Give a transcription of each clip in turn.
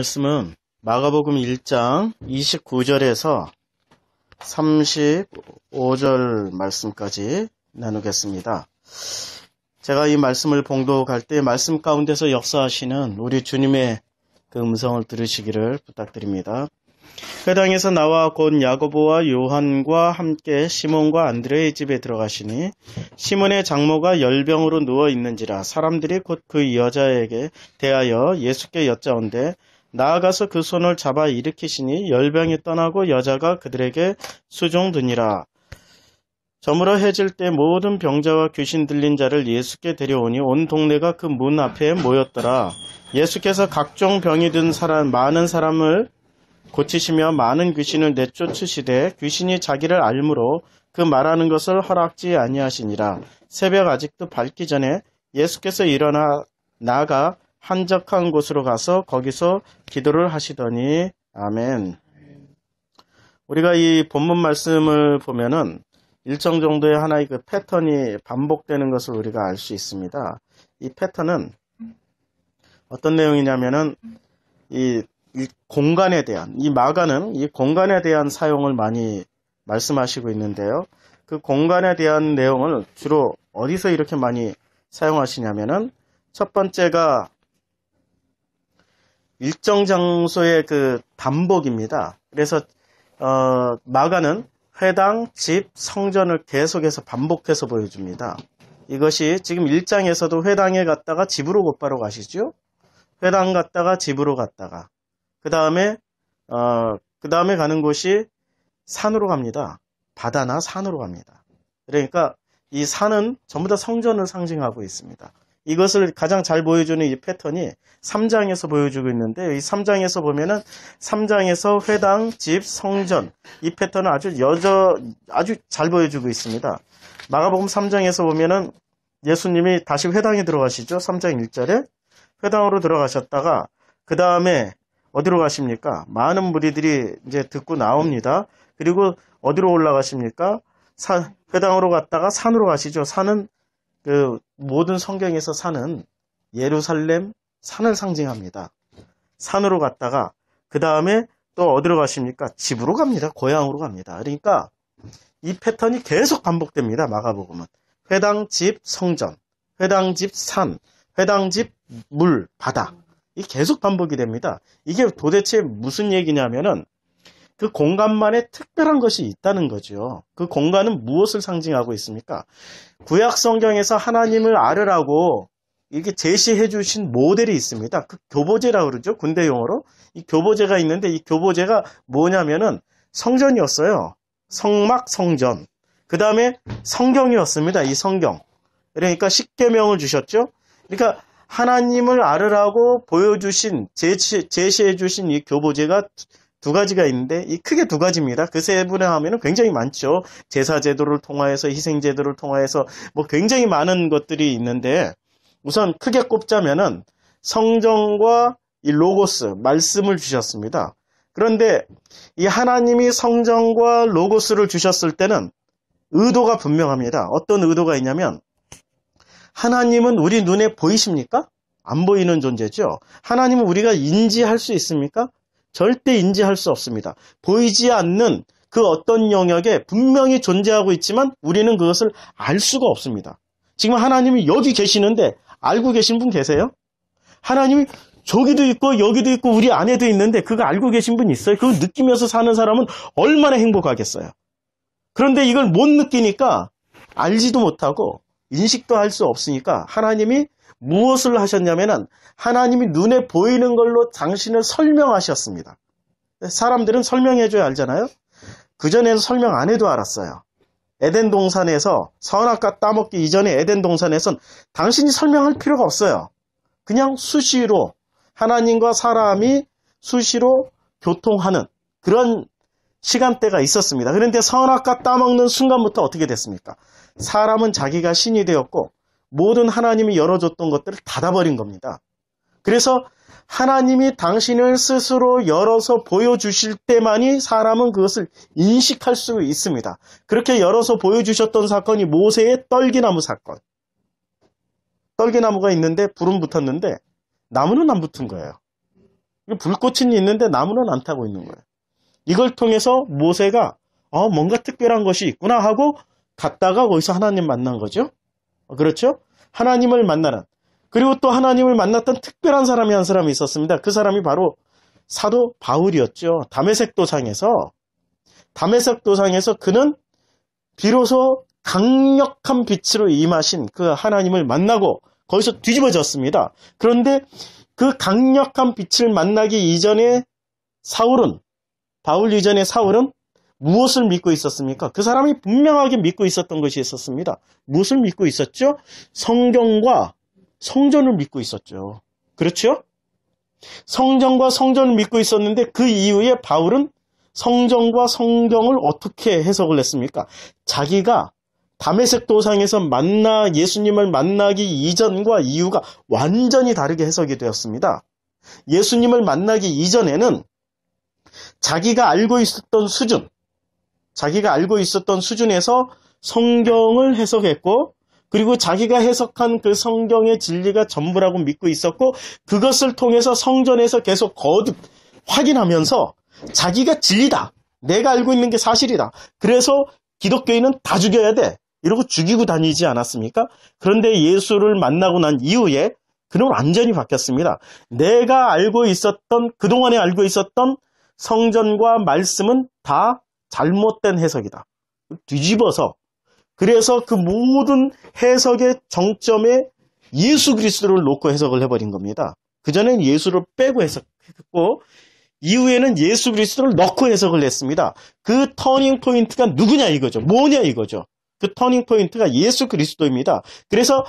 말씀은 마가복음 1장 29절에서 35절 말씀까지 나누겠습니다. 제가 이 말씀을 봉독할 때 말씀 가운데서 역사하시는 우리 주님의 그 음성을 들으시기를 부탁드립니다. 회당에서 나와 곧 야고보와 요한과 함께 시몬과 안드레의 집에 들어가시니 시몬의 장모가 열병으로 누워 있는지라 사람들이 곧 그 여자에게 대하여 예수께 여짜온데 나아가서 그 손을 잡아 일으키시니 열병이 떠나고 여자가 그들에게 수종드니라. 저물어 해질 때 모든 병자와 귀신 들린 자를 예수께 데려오니 온 동네가 그 문 앞에 모였더라. 예수께서 각종 병이 든 사람 많은 사람을 고치시며 많은 귀신을 내쫓으시되 귀신이 자기를 알므로 그 말하는 것을 허락지 아니하시니라. 새벽 아직도 밝기 전에 예수께서 일어나 나가 한적한 곳으로 가서 거기서 기도를 하시더니 아멘. 우리가 이 본문 말씀을 보면은 일정 정도의 하나의 그 패턴이 반복되는 것을 우리가 알 수 있습니다. 이 패턴은 어떤 내용이냐면은 이, 이 공간에 대한 이 마가는 이 공간에 대한 사용을 많이 말씀하시고 있는데요. 그 공간에 대한 내용을 주로 어디서 이렇게 많이 사용하시냐면은 첫 번째가 일정 장소의 그 반복입니다. 그래서 어, 마가는 회당, 집, 성전을 계속해서 반복해서 보여줍니다. 이것이 지금 1장에서도 회당에 갔다가 집으로 곧바로 가시죠. 회당 갔다가 집으로 갔다가 그 다음에 어, 그 다음에 가는 곳이 산으로 갑니다. 바다나 산으로 갑니다. 그러니까 이 산은 전부 다 성전을 상징하고 있습니다. 이것을 가장 잘 보여주는 이 패턴이 3장에서 보여주고 있는데 이 3장에서 보면은 3장에서 회당, 집, 성전 이 패턴을 아주 여저 아주 잘 보여주고 있습니다. 마가복음 3장에서 보면은 예수님이 다시 회당에 들어가시죠. 3장 1절에 회당으로 들어가셨다가 그 다음에 어디로 가십니까? 많은 무리들이 이제 듣고 나옵니다. 그리고 어디로 올라가십니까? 사, 회당으로 갔다가 산으로 가시죠. 산은 그 모든 성경에서 산은 예루살렘 산을 상징합니다. 산으로 갔다가 그 다음에 또 어디로 가십니까? 집으로 갑니다. 고향으로 갑니다. 그러니까 이 패턴이 계속 반복됩니다. 마가복음은 회당, 집, 성전, 회당, 집, 산, 회당, 집, 물, 바다 이 계속 반복이 됩니다. 이게 도대체 무슨 얘기냐면은 그 공간만의 특별한 것이 있다는 거죠. 그 공간은 무엇을 상징하고 있습니까? 구약 성경에서 하나님을 아르라고 이렇게 제시해 주신 모델이 있습니다. 그 교보제라고 그러죠. 군대 용어로. 이 교보제가 있는데 이 교보제가 뭐냐면은 성전이었어요. 성막 성전. 그 다음에 성경이었습니다. 이 성경. 그러니까 십계명을 주셨죠. 그러니까 하나님을 아르라고 보여주신 제시, 제시해 주신 이 교보제가 두 가지가 있는데 이 크게 두 가지입니다. 그 세분화하면 굉장히 많죠. 제사 제도를 통하여서 희생 제도를 통하여서 뭐 굉장히 많은 것들이 있는데 우선 크게 꼽자면은 성정과 이 로고스 말씀을 주셨습니다. 그런데 이 하나님이 성정과 로고스를 주셨을 때는 의도가 분명합니다. 어떤 의도가 있냐면 하나님은 우리 눈에 보이십니까? 안 보이는 존재죠. 하나님은 우리가 인지할 수 있습니까? 절대 인지할 수 없습니다. 보이지 않는 그 어떤 영역에 분명히 존재하고 있지만 우리는 그것을 알 수가 없습니다. 지금 하나님이 여기 계시는데 알고 계신 분 계세요? 하나님이 저기도 있고 여기도 있고 우리 안에도 있는데 그거 알고 계신 분 있어요? 그걸 느끼면서 사는 사람은 얼마나 행복하겠어요? 그런데 이걸 못 느끼니까 알지도 못하고 인식도 할 수 없으니까 하나님이 무엇을 하셨냐면은 하나님이 눈에 보이는 걸로 당신을 설명하셨습니다. 사람들은 설명해줘야 알잖아요. 그전에는 설명 안 해도 알았어요. 에덴 동산에서 선악과 따먹기 이전에 에덴 동산에선 당신이 설명할 필요가 없어요. 그냥 수시로 하나님과 사람이 수시로 교통하는 그런 시간대가 있었습니다. 그런데 선악과 따먹는 순간부터 어떻게 됐습니까? 사람은 자기가 신이 되었고 모든 하나님이 열어줬던 것들을 닫아버린 겁니다. 그래서 하나님이 당신을 스스로 열어서 보여주실 때만이 사람은 그것을 인식할 수 있습니다. 그렇게 열어서 보여주셨던 사건이 모세의 떨기나무 사건. 떨기나무가 있는데 불은 붙었는데 나무는 안 붙은 거예요. 불꽃은 있는데 나무는 안 타고 있는 거예요. 이걸 통해서 모세가 어, 뭔가 특별한 것이 있구나 하고 갔다가 거기서 하나님 만난 거죠. 아, 그렇죠? 하나님을 만나는 그리고 또 하나님을 만났던 특별한 사람이 한 사람이 있었습니다. 그 사람이 바로 사도 바울이었죠. 담에색 도상에서 담에색 도상에서 그는 비로소 강력한 빛으로 임하신 그 하나님을 만나고 거기서 뒤집어졌습니다. 그런데 그 강력한 빛을 만나기 이전에 사울은 바울 이전의 사울은 무엇을 믿고 있었습니까? 그 사람이 분명하게 믿고 있었던 것이 있었습니다. 무엇을 믿고 있었죠? 성경과 성전을 믿고 있었죠. 그렇죠? 성전과 성전을 믿고 있었는데 그 이후에 바울은 성전과 성경을 어떻게 해석을 했습니까? 자기가 담에색 도상에서 만나 예수님을 만나기 이전과 이후가 완전히 다르게 해석이 되었습니다. 예수님을 만나기 이전에는 자기가 알고 있었던 수준, 자기가 알고 있었던 수준에서 성경을 해석했고 그리고 자기가 해석한 그 성경의 진리가 전부라고 믿고 있었고 그것을 통해서 성전에서 계속 거듭 확인하면서 자기가 진리다. 내가 알고 있는 게 사실이다. 그래서 기독교인은 다 죽여야 돼. 이러고 죽이고 다니지 않았습니까? 그런데 예수를 만나고 난 이후에 그는 완전히 바뀌었습니다. 내가 알고 있었던, 그동안에 알고 있었던 성전과 말씀은 다 잘못된 해석이다. 뒤집어서 그래서 그 모든 해석의 정점에 예수 그리스도를 놓고 해석을 해버린 겁니다. 그전엔 예수를 빼고 해석했고 이후에는 예수 그리스도를 넣고 해석을 했습니다. 그 터닝 포인트가 누구냐 이거죠. 뭐냐 이거죠. 그 터닝 포인트가 예수 그리스도입니다. 그래서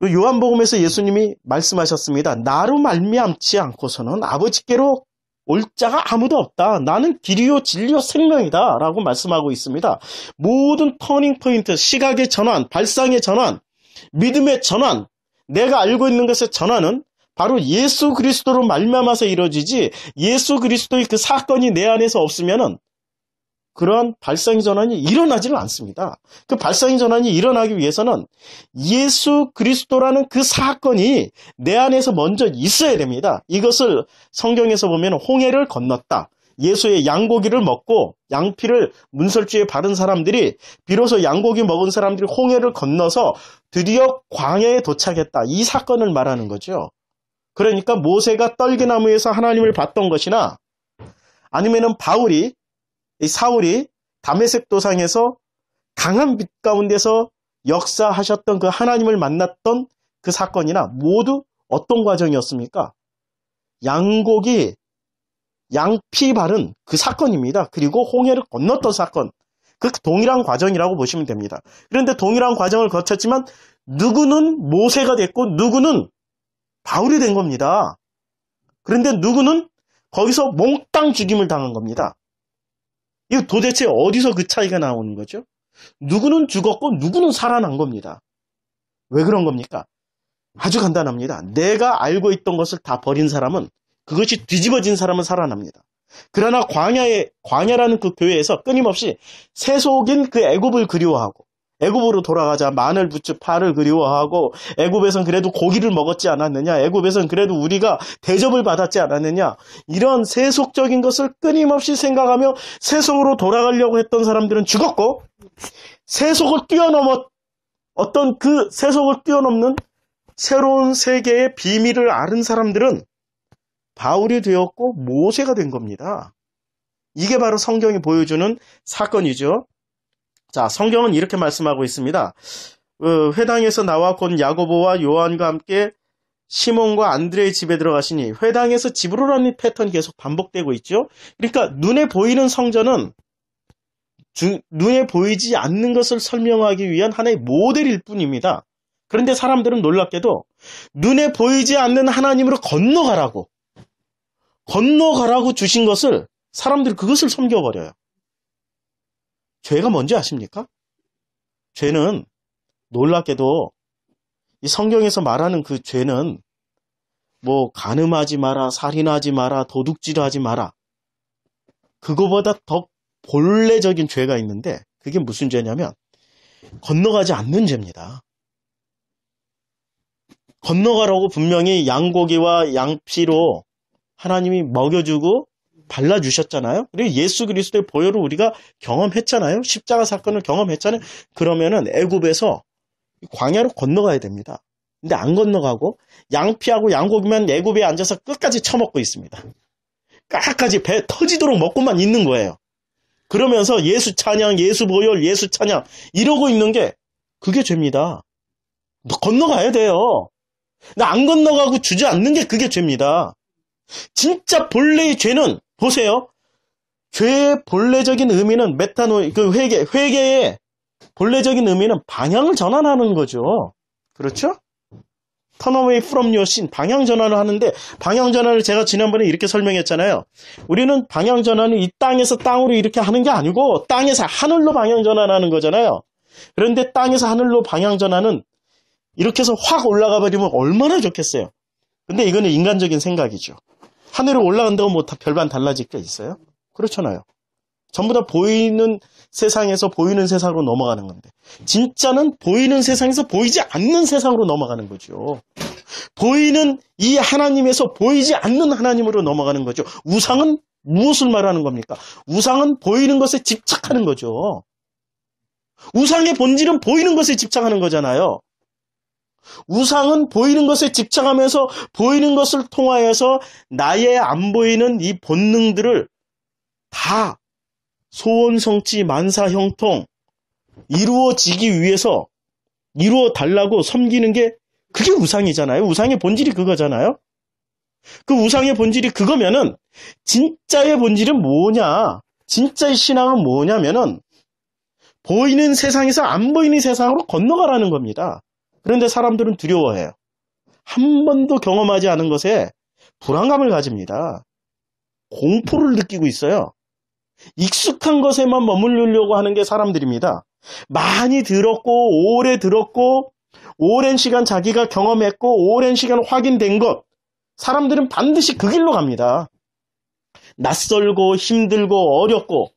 그 요한복음에서 예수님이 말씀하셨습니다. 나로 말미암지 않고서는 아버지께로 올 자가 아무도 없다. 나는 길이요 진리요 생명이다. 라고 말씀하고 있습니다. 모든 터닝포인트, 시각의 전환, 발상의 전환, 믿음의 전환, 내가 알고 있는 것의 전환은 바로 예수 그리스도로 말미암아서 이루어지지 예수 그리스도의 그 사건이 내 안에서 없으면은 그러한 발상 전환이 일어나지는 않습니다. 그발상 전환이 일어나기 위해서는 예수 그리스도라는 그 사건이 내 안에서 먼저 있어야 됩니다. 이것을 성경에서 보면 홍해를 건넜다. 예수의 양고기를 먹고 양피를 문설주에 바른 사람들이 비로소 양고기 먹은 사람들이 홍해를 건너서 드디어 광야에 도착했다. 이 사건을 말하는 거죠. 그러니까 모세가 떨기나무에서 하나님을 봤던 것이나 아니면은 바울이 이 사울이 다메섹 도상에서 강한 빛 가운데서 역사하셨던 그 하나님을 만났던 그 사건이나 모두 어떤 과정이었습니까? 양곡이 양피 바른 그 사건입니다. 그리고 홍해를 건넜던 사건. 그 동일한 과정이라고 보시면 됩니다. 그런데 동일한 과정을 거쳤지만 누구는 모세가 됐고 누구는 바울이 된 겁니다. 그런데 누구는 거기서 몽땅 죽임을 당한 겁니다. 이거 도대체 어디서 그 차이가 나오는 거죠? 누구는 죽었고 누구는 살아난 겁니다. 왜 그런 겁니까? 아주 간단합니다. 내가 알고 있던 것을 다 버린 사람은 그것이 뒤집어진 사람은 살아납니다. 그러나 광야의 광야라는 그 교회에서 끊임없이 세속인 그 애굽을 그리워하고 애굽으로 돌아가자 마늘 부추 파를 그리워하고 애굽에선 그래도 고기를 먹었지 않았느냐 애굽에선 그래도 우리가 대접을 받았지 않았느냐 이런 세속적인 것을 끊임없이 생각하며 세속으로 돌아가려고 했던 사람들은 죽었고 세속을 뛰어넘어 어떤 그 세속을 뛰어넘는 새로운 세계의 비밀을 아는 사람들은 바울이 되었고 모세가 된 겁니다. 이게 바로 성경이 보여주는 사건이죠. 자, 성경은 이렇게 말씀하고 있습니다. 어, 회당에서 나와 곧 야고보와 요한과 함께 시몬과 안드레의 집에 들어가시니 회당에서 집으로라는 패턴 계속 반복되고 있죠. 그러니까 눈에 보이는 성전은 주, 눈에 보이지 않는 것을 설명하기 위한 하나의 모델일 뿐입니다. 그런데 사람들은 놀랍게도 눈에 보이지 않는 하나님으로 건너가라고 건너가라고 주신 것을 사람들이 그것을 섬겨버려요. 죄가 뭔지 아십니까? 죄는 놀랍게도 이 성경에서 말하는 그 죄는 뭐 간음하지 마라, 살인하지 마라, 도둑질하지 마라. 그거보다 더 본래적인 죄가 있는데 그게 무슨 죄냐면 건너가지 않는 죄입니다. 건너가라고 분명히 양고기와 양피로 하나님이 먹여주고 발라주셨잖아요. 그리고 예수 그리스도의 보혈을 우리가 경험했잖아요. 십자가 사건을 경험했잖아요. 그러면은 애굽에서 광야로 건너가야 됩니다. 근데 안 건너가고 양피하고 양고기만 애굽에 앉아서 끝까지 처먹고 있습니다. 끝까지 배 터지도록 먹고만 있는 거예요. 그러면서 예수 찬양, 예수 보혈, 예수 찬양 이러고 있는 게 그게 죄입니다. 건너가야 돼요. 근데 안 건너가고 주지 않는 게 그게 죄입니다. 진짜 본래의 죄는 보세요. 죄의 본래적인 의미는 메타노, 그회계 회개의 본래적인 의미는 방향을 전환하는 거죠. 그렇죠? turn away from your sin. 방향 전환을 하는데, 방향 전환을 제가 지난번에 이렇게 설명했잖아요. 우리는 방향 전환을 이 땅에서 땅으로 이렇게 하는 게 아니고, 땅에서 하늘로 방향 전환하는 거잖아요. 그런데 땅에서 하늘로 방향 전환은 이렇게 해서 확 올라가 버리면 얼마나 좋겠어요. 근데 이거는 인간적인 생각이죠. 하늘을 올라간다고 뭐 다 별반 달라질 게 있어요? 그렇잖아요. 전부 다 보이는 세상에서 보이는 세상으로 넘어가는 건데 진짜는 보이는 세상에서 보이지 않는 세상으로 넘어가는 거죠. 보이는 이 하나님에서 보이지 않는 하나님으로 넘어가는 거죠. 우상은 무엇을 말하는 겁니까? 우상은 보이는 것에 집착하는 거죠. 우상의 본질은 보이는 것에 집착하는 거잖아요. 우상은 보이는 것에 집착하면서 보이는 것을 통하여서 나의 안 보이는 이 본능들을 다 소원 성취 만사 형통 이루어지기 위해서 이루어 달라고 섬기는 게 그게 우상이잖아요. 우상의 본질이 그거잖아요. 그 우상의 본질이 그거면은 진짜의 본질은 뭐냐? 진짜의 신앙은 뭐냐면은 보이는 세상에서 안 보이는 세상으로 건너가라는 겁니다. 그런데 사람들은 두려워해요. 한 번도 경험하지 않은 것에 불안감을 가집니다. 공포를 느끼고 있어요. 익숙한 것에만 머물르려고 하는 게 사람들입니다. 많이 들었고, 오래 들었고, 오랜 시간 자기가 경험했고, 오랜 시간 확인된 것. 사람들은 반드시 그 길로 갑니다. 낯설고, 힘들고, 어렵고,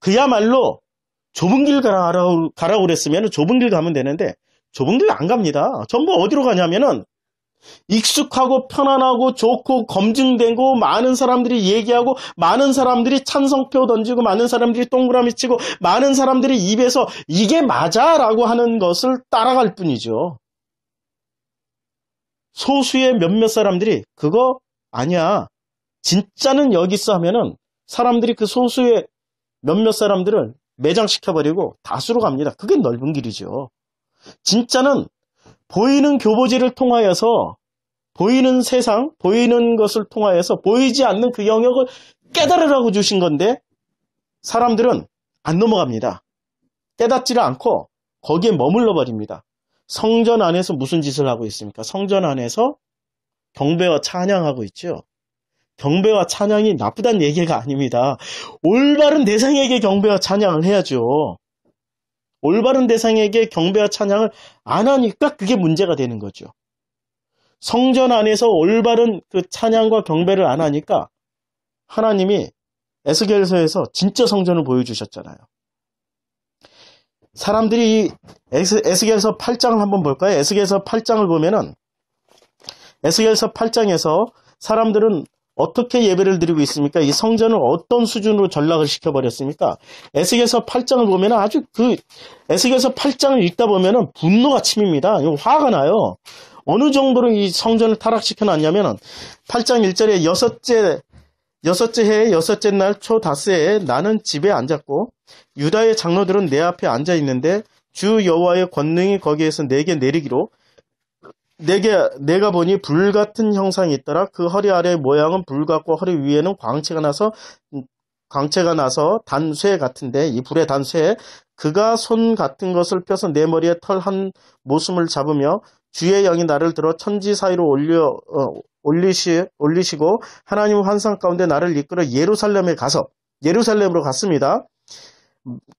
그야말로 좁은 길 가라, 고 그랬으면 좁은 길 가면 되는데, 저분들이 안 갑니다. 전부 어디로 가냐면은 익숙하고 편안하고 좋고 검증되고 많은 사람들이 얘기하고 많은 사람들이 찬성표 던지고 많은 사람들이 동그라미 치고 많은 사람들이 입에서 이게 맞아 라고 하는 것을 따라갈 뿐이죠. 소수의 몇몇 사람들이 그거 아니야. 진짜는 여기 서 하면은 사람들이 그 소수의 몇몇 사람들을 매장시켜버리고 다수로 갑니다. 그게 넓은 길이죠. 진짜는 보이는 교보지를 통하여서 보이는 세상, 보이는 것을 통하여서 보이지 않는 그 영역을 깨달으라고 주신 건데 사람들은 안 넘어갑니다. 깨닫지를 않고 거기에 머물러 버립니다. 성전 안에서 무슨 짓을 하고 있습니까? 성전 안에서 경배와 찬양하고 있죠. 경배와 찬양이 나쁘단 얘기가 아닙니다. 올바른 대상에게 경배와 찬양을 해야죠. 올바른 대상에게 경배와 찬양을 안 하니까 그게 문제가 되는 거죠. 성전 안에서 올바른 그 찬양과 경배를 안 하니까 하나님이 에스겔서에서 진짜 성전을 보여주셨잖아요. 사람들이 에스겔서 8장을 한번 볼까요? 에스겔서 8장을 보면은 에스겔서 8장에서 사람들은 어떻게 예배를 드리고 있습니까? 이 성전을 어떤 수준으로 전락을 시켜버렸습니까? 에스겔서 8장을 보면 아주 그 에스겔서 8장을 읽다 보면 분노가 침입니다. 화가 나요. 어느 정도로 이 성전을 타락시켜 놨냐면 8장 1절에 여섯째 여섯째 해의 여섯째 날 초다스에 나는 집에 앉았고 유다의 장로들은 내 앞에 앉아 있는데 주 여호와의 권능이 거기에서 내게 내리기로 내게, 내가 보니 불 같은 형상이 있더라. 그 허리 아래 모양은 불 같고 허리 위에는 광채가 나서 광채가 나서 단쇠 같은데 이 불의 단쇠에 그가 손 같은 것을 펴서 내 머리에 털 한모습을 잡으며 주의 영이 나를 들어 천지 사이로 올려 어, 올리시 올리시고 하나님 환상 가운데 나를 이끌어 예루살렘에 가서 예루살렘으로 갔습니다.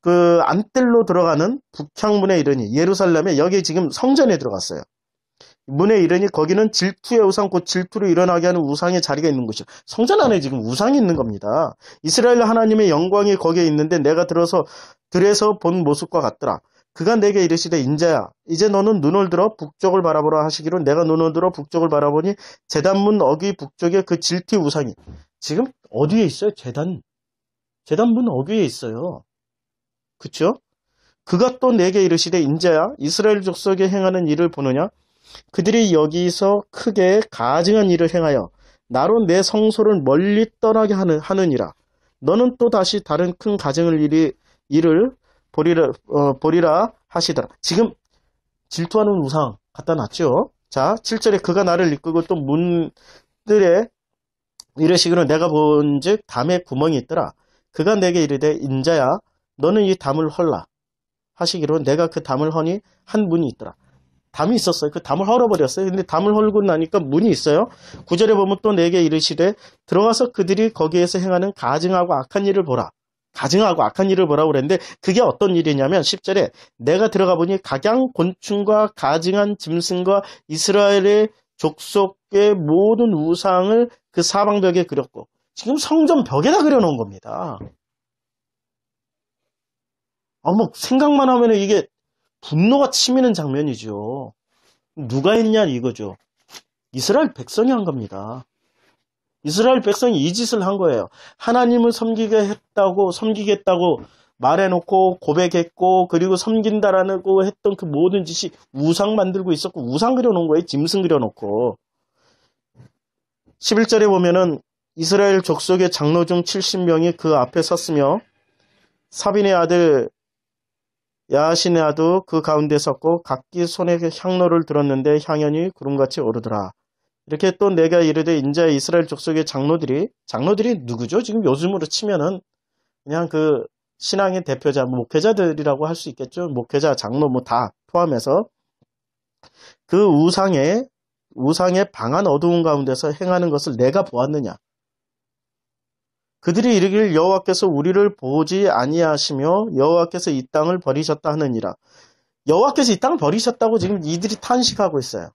그 안뜰로 들어가는 북향문에 이르니 예루살렘에 여기 지금 성전에 들어갔어요. 문에 이르니 거기는 질투의 우상 곧 질투로 일어나게 하는 우상의 자리가 있는 것이죠 성전 안에 지금 우상이 있는 겁니다. 이스라엘 하나님의 영광이 거기에 있는데 내가 들어서 들에서 본 모습과 같더라. 그가 내게 이르시되 인자야 이제 너는 눈을 들어 북쪽을 바라보라 하시기로 내가 눈을 들어 북쪽을 바라보니 재단문 어귀 북쪽에 그 질티 우상이 지금 어디에 있어요? 재단 재단문 어귀에 있어요. 그쵸? 그가 또 내게 이르시되 인자야 이스라엘 족속에 행하는 일을 보느냐 그들이 여기서 크게 가증한 일을 행하여 나로 내 성소를 멀리 떠나게 하느, 하느니라. 너는 또 다시 다른 큰 가증을 일이, 일을 보리라, 어, 보리라 하시더라. 지금 질투하는 우상 갖다 놨죠. 자, 7절에 그가 나를 이끌고 또 문들의 이래시기로 내가 본즉 담에 구멍이 있더라. 그가 내게 이르되 인자야 너는 이 담을 헐라 하시기로 내가 그 담을 허니 한 문이 있더라. 담이 있었어요. 그 담을 헐어버렸어요. 근데 담을 헐고 나니까 문이 있어요. 구절에 보면 또 내게 이르시되 들어가서 그들이 거기에서 행하는 가증하고 악한 일을 보라. 가증하고 악한 일을 보라고 그랬는데 그게 어떤 일이냐면 10절에 내가 들어가 보니 각양 곤충과 가증한 짐승과 이스라엘의 족속의 모든 우상을 그 사방벽에 그렸고 지금 성전 벽에다 그려놓은 겁니다. 어머 생각만 하면 이게 분노가 치미는 장면이죠. 누가 했냐 이거죠. 이스라엘 백성이 한 겁니다. 이스라엘 백성이 이 짓을 한 거예요. 하나님을 섬기게 했다고 섬기겠다고 말해놓고 고백했고 그리고 섬긴다라고 했던 그 모든 짓이 우상 만들고 있었고 우상 그려놓은 거예요. 짐승 그려놓고 11절에 보면은 이스라엘 족속의 장로 중 70명이 그 앞에 섰으며 사빈의 아들 야시네아도 그 가운데 섰고 각기 손에 향로를 들었는데 향연이 구름같이 오르더라. 이렇게 또 내가 이르되 인자 이스라엘 족속의 장로들이 장로들이 누구죠? 지금 요즘으로 치면은 그냥 그 신앙의 대표자 뭐 목회자들이라고 할 수 있겠죠. 목회자 장로 뭐 다 포함해서 그 우상의 우상의 방한 어두운 가운데서 행하는 것을 내가 보았느냐? 그들이 이르길 여호와께서 우리를 보지 아니하시며 여호와께서 이 땅을 버리셨다 하느니라. 여호와께서 이 땅을 버리셨다고 지금 이들이 탄식하고 있어요.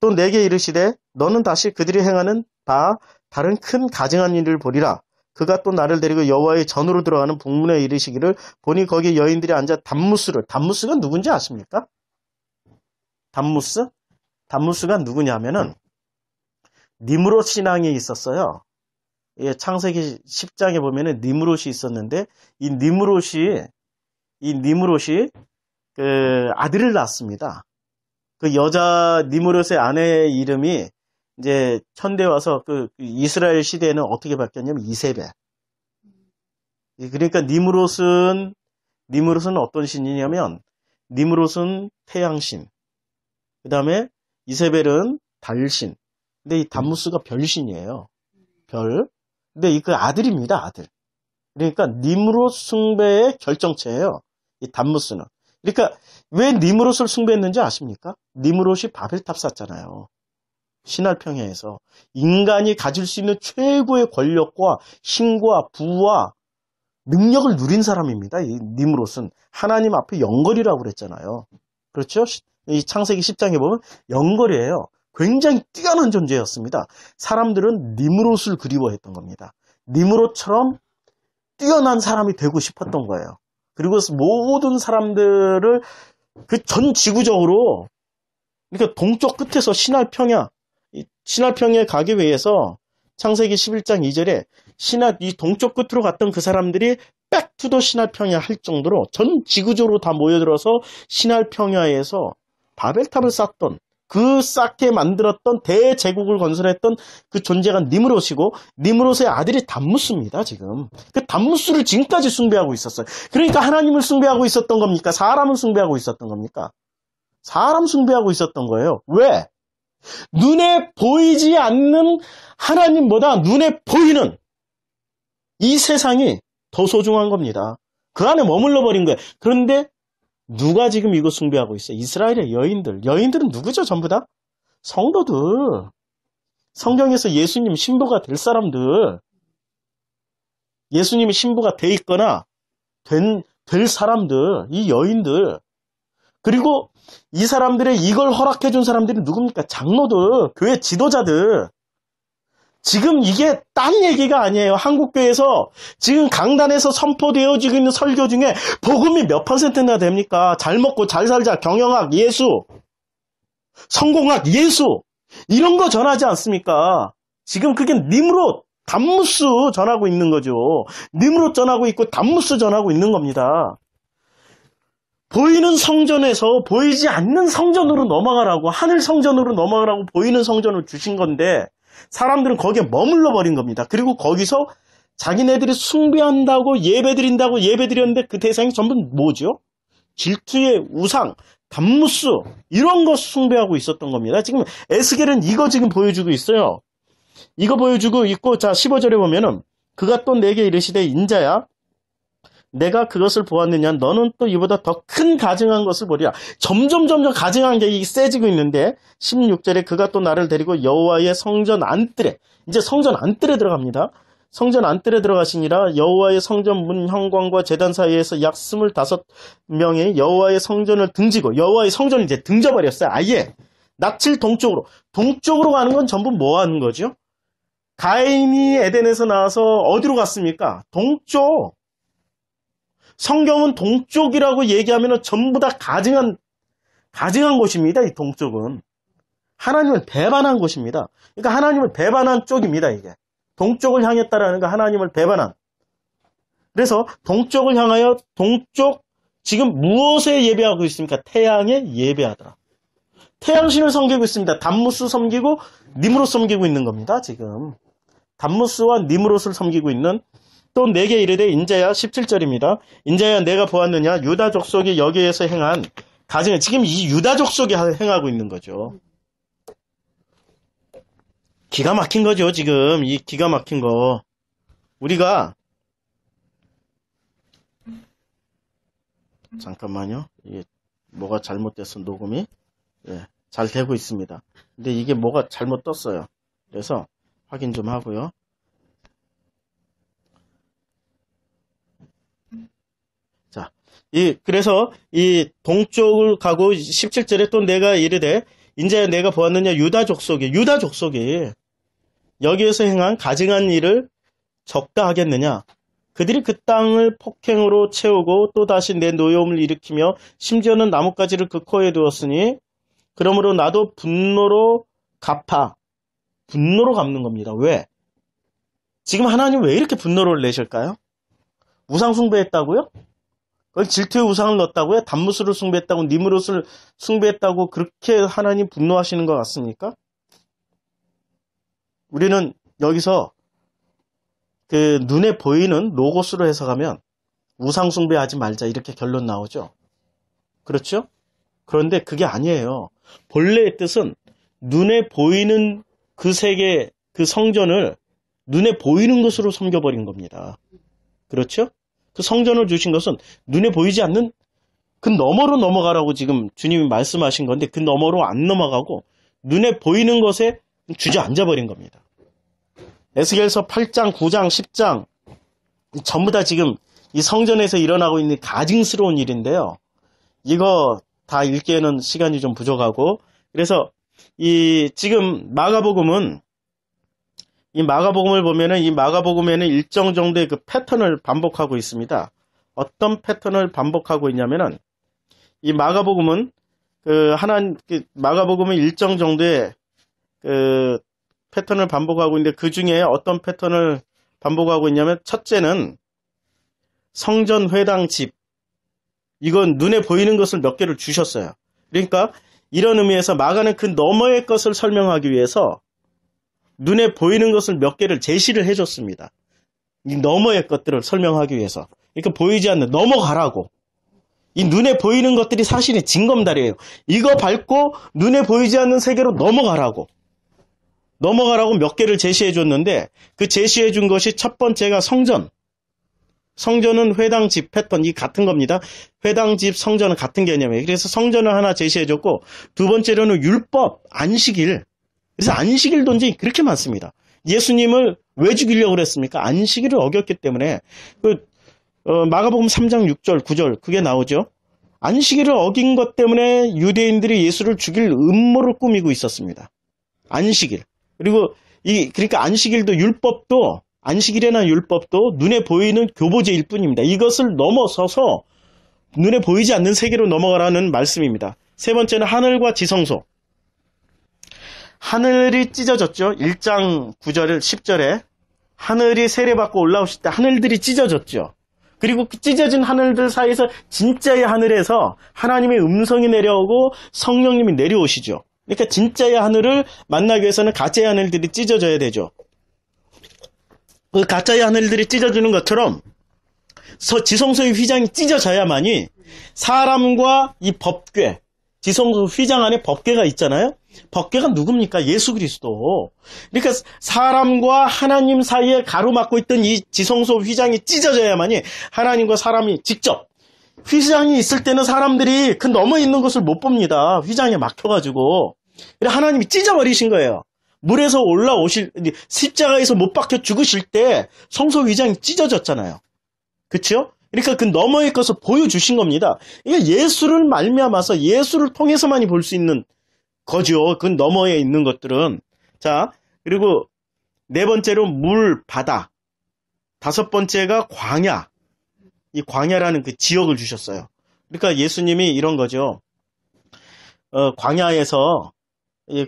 또 내게 이르시되 너는 다시 그들이 행하는 바 다른 큰 가증한 일을 보리라. 그가 또 나를 데리고 여호와의 전으로 들어가는 북문에 이르시기를 보니 거기 여인들이 앉아 담무스를 단무스가 누군지 아십니까? 담무스 단무스가 누구냐면은 니무롯 신앙이 있었어요. 예, 창세기 10장에 보면은 니무롯이 있었는데 이 니무롯이 이 니무롯이 그 아들을 낳았습니다. 그 여자 니무롯의 아내의 이름이 이제 천대 와서 그 이스라엘 시대에는 어떻게 바뀌었냐면 이세벨. 예, 그러니까 니무롯은 니무롯은 어떤 신이냐면 니무롯은 태양신. 그다음에 이세벨은 달신. 근데 이 담무스가 별신이에요. 별. 근데 네, 이그 아들입니다, 아들. 그러니까 님으로 숭배의 결정체예요. 이담무스는 그러니까 왜 님으롯을 숭배했는지 아십니까? 님으롯이 바벨탑 쌌잖아요. 신할평야에서 인간이 가질 수 있는 최고의 권력과 힘과 부와 능력을 누린 사람입니다. 이 님으롯은 하나님 앞에 영걸이라고 그랬잖아요. 그렇죠? 이 창세기 10장에 보면 영걸이에요. 굉장히 뛰어난 존재였습니다. 사람들은 니무롯을 그리워했던 겁니다. 니무롯처럼 뛰어난 사람이 되고 싶었던 거예요. 그리고 모든 사람들을 그 전 지구적으로 그러니까 동쪽 끝에서 신할평야 신할평야에 가기 위해서 창세기 11장 2절에 신하 이 동쪽 끝으로 갔던 그 사람들이 백투더 신할평야 할 정도로 전 지구적으로 다 모여들어서 신할평야에서 바벨탑을 쌓던 그 쌓게 만들었던 대제국을 건설했던 그 존재가 니므롯이고 니므롯의 아들이 담무스입니다 지금 그 담무스를 지금까지 숭배하고 있었어요 그러니까 하나님을 숭배하고 있었던 겁니까 사람을 숭배하고 있었던 겁니까 사람 숭배하고 있었던 거예요 왜 눈에 보이지 않는 하나님보다 눈에 보이는 이 세상이 더 소중한 겁니다 그 안에 머물러 버린 거예요 그런데 누가 지금 이거 숭배하고 있어? 이스라엘의 여인들. 여인들은 누구죠? 전부 다? 성도들. 성경에서 예수님 신부가 될 사람들. 예수님이 신부가 돼 있거나 된, 될 사람들. 이 여인들. 그리고 이 사람들의 이걸 허락해 준 사람들이 누굽니까? 장로들, 교회 지도자들. 지금 이게 딴 얘기가 아니에요. 한국교회에서 지금 강단에서 선포되어지고 있는 설교 중에 복음이 몇 퍼센트나 됩니까? 잘 먹고 잘 살자, 경영학, 예수, 성공학, 예수 이런 거 전하지 않습니까? 지금 그게 님으로 담무스 전하고 있는 거죠. 님으로 전하고 있고 담무스 전하고 있는 겁니다. 보이는 성전에서 보이지 않는 성전으로 넘어가라고 하늘 성전으로 넘어가라고 보이는 성전을 주신 건데 사람들은 거기에 머물러 버린 겁니다. 그리고 거기서 자기네들이 숭배한다고 예배드린다고 예배드렸는데 그 대상이 전부 뭐죠? 질투의 우상, 담무스 이런 것 숭배하고 있었던 겁니다. 지금 에스겔은 이거 지금 보여주고 있어요. 이거 보여주고 있고 자 15절에 보면은 그가 또 내게 이르시되 인자야 내가 그것을 보았느냐 너는 또 이보다 더 큰 가증한 것을 보리라 점점 점점 가증한 게 세지고 있는데 16절에 그가 또 나를 데리고 여호와의 성전 안뜰에 이제 성전 안뜰에 들어갑니다 성전 안뜰에 들어가시니라 여호와의 성전 문형광과 재단 사이에서 약 25명의 여호와의 성전을 등지고 여호와의 성전을 이제 등져버렸어요 아예 낙칠 동쪽으로 동쪽으로 가는 건 전부 뭐 하는 거죠? 가인이 에덴에서 나와서 어디로 갔습니까? 동쪽 성경은 동쪽이라고 얘기하면 전부 다 가증한 가증한 곳입니다. 이 동쪽은 하나님을 배반한 곳입니다. 그러니까 하나님을 배반한 쪽입니다. 이게 동쪽을 향했다라는 거 하나님을 배반한. 그래서 동쪽을 향하여 동쪽 지금 무엇에 예배하고 있습니까? 태양에 예배하더라. 태양신을 섬기고 있습니다. 단무스 섬기고 니무롯 섬기고 있는 겁니다. 지금 단무스와 니무롯을 섬기고 있는 또 내게 이르되 인자야 17절입니다. 인자야 내가 보았느냐 유다 족속이 여기에서 행한 가증 지금 이 유다 족속이 행하고 있는 거죠. 기가 막힌 거죠, 지금. 이 기가 막힌 거. 우리가 잠깐만요. 이게 뭐가 잘못됐어, 녹음이. 예, 잘 되고 있습니다. 근데 이게 뭐가 잘못 떴어요. 그래서 확인 좀 하고요. 이 그래서 이 동쪽을 가고 17절에 또 내가 이르되 인제 내가 보았느냐 유다 족속이 유다 족속이 여기에서 행한 가증한 일을 적다 하겠느냐 그들이 그 땅을 폭행으로 채우고 또 다시 내 노여움을 일으키며 심지어는 나뭇가지를 그 코에 두었으니 그러므로 나도 분노로 갚아 분노로 갚는 겁니다. 왜? 지금 하나님 왜 이렇게 분노를 내실까요? 우상 숭배했다고요? 그걸 질투의 우상을 넣었다고요? 단무스를 숭배했다고 니무롯을 숭배했다고 그렇게 하나님 분노하시는 것 같습니까? 우리는 여기서 그 눈에 보이는 로고스로 해석하면 우상 숭배하지 말자 이렇게 결론 나오죠. 그렇죠? 그런데 그게 아니에요. 본래의 뜻은 눈에 보이는 그 세계, 그 성전을 눈에 보이는 것으로 섬겨버린 겁니다. 그렇죠? 그 성전을 주신 것은 눈에 보이지 않는 그 너머로 넘어가라고 지금 주님이 말씀하신 건데 그 너머로 안 넘어가고 눈에 보이는 것에 주저앉아 버린 겁니다. 에스겔서 8장, 9장, 10장 전부 다 지금 이 성전에서 일어나고 있는 가증스러운 일인데요. 이거 다 읽기에는 시간이 좀 부족하고 그래서 이 지금 마가복음은 이 마가복음을 보면은 이 마가복음에는 일정 정도의 그 패턴을 반복하고 있습니다. 어떤 패턴을 반복하고 있냐면은 이 마가복음은 그하나 그 마가복음은 일정 정도의 그 패턴을 반복하고 있는데 그 중에 어떤 패턴을 반복하고 있냐면 첫째는 성전 회당 집 이건 눈에 보이는 것을 몇 개를 주셨어요. 그러니까 이런 의미에서 마가는 그 너머의 것을 설명하기 위해서 눈에 보이는 것을 몇 개를 제시를 해줬습니다. 이 너머의 것들을 설명하기 위해서. 이렇게 보이지 않는 넘어가라고. 이 눈에 보이는 것들이 사실이 징검다리예요 이거 밟고 눈에 보이지 않는 세계로 넘어가라고. 넘어가라고 몇 개를 제시해 줬는데 그 제시해 준 것이 첫 번째가 성전. 성전은 회당 집 패턴 이 같은 겁니다. 회당 집 성전은 같은 개념이에요. 그래서 성전을 하나 제시해 줬고 두 번째로는 율법 안식일. 그래서 안식일 논쟁이 그렇게 많습니다. 예수님을 왜 죽이려고 그랬습니까? 안식일을 어겼기 때문에 그 어, 마가복음 3장 6절 9절 그게 나오죠. 안식일을 어긴 것 때문에 유대인들이 예수를 죽일 음모를 꾸미고 있었습니다. 안식일 그리고 이 그러니까 안식일도 율법도 안식일이나 율법도 눈에 보이는 교보제일 뿐입니다. 이것을 넘어서서 눈에 보이지 않는 세계로 넘어가라는 말씀입니다. 세 번째는 하늘과 지성소. 하늘이 찢어졌죠. 1장 9절을 10절에 하늘이 세례받고 올라오실 때 하늘들이 찢어졌죠. 그리고 그 찢어진 하늘들 사이에서 진짜의 하늘에서 하나님의 음성이 내려오고 성령님이 내려오시죠. 그러니까 진짜의 하늘을 만나기 위해서는 가짜의 하늘들이 찢어져야 되죠. 그 가짜의 하늘들이 찢어지는 것처럼 지성소의 휘장이 찢어져야만이 사람과 이 법궤, 지성소 휘장 안에 법계가 있잖아요. 법계가 누굽니까? 예수 그리스도. 그러니까 사람과 하나님 사이에 가로막고 있던 이 지성소 휘장이 찢어져야만이 하나님과 사람이 직접 휘장이 있을 때는 사람들이 그 넘어 있는 것을 못 봅니다. 휘장에 막혀가지고. 하나님이 찢어버리신 거예요. 물에서 올라오실, 십자가에서 못 박혀 죽으실 때 성소 휘장이 찢어졌잖아요. 그치요? 그러니까 그 너머의 것을 보여주신 겁니다. 이러 예수를 말미암아서 예수를 통해서만이 볼 수 있는 거죠. 그 너머에 있는 것들은. 자, 그리고 네 번째로 물, 바다. 다섯 번째가 광야. 이 광야라는 그 지역을 주셨어요. 그러니까 예수님이 이런 거죠. 어, 광야에서,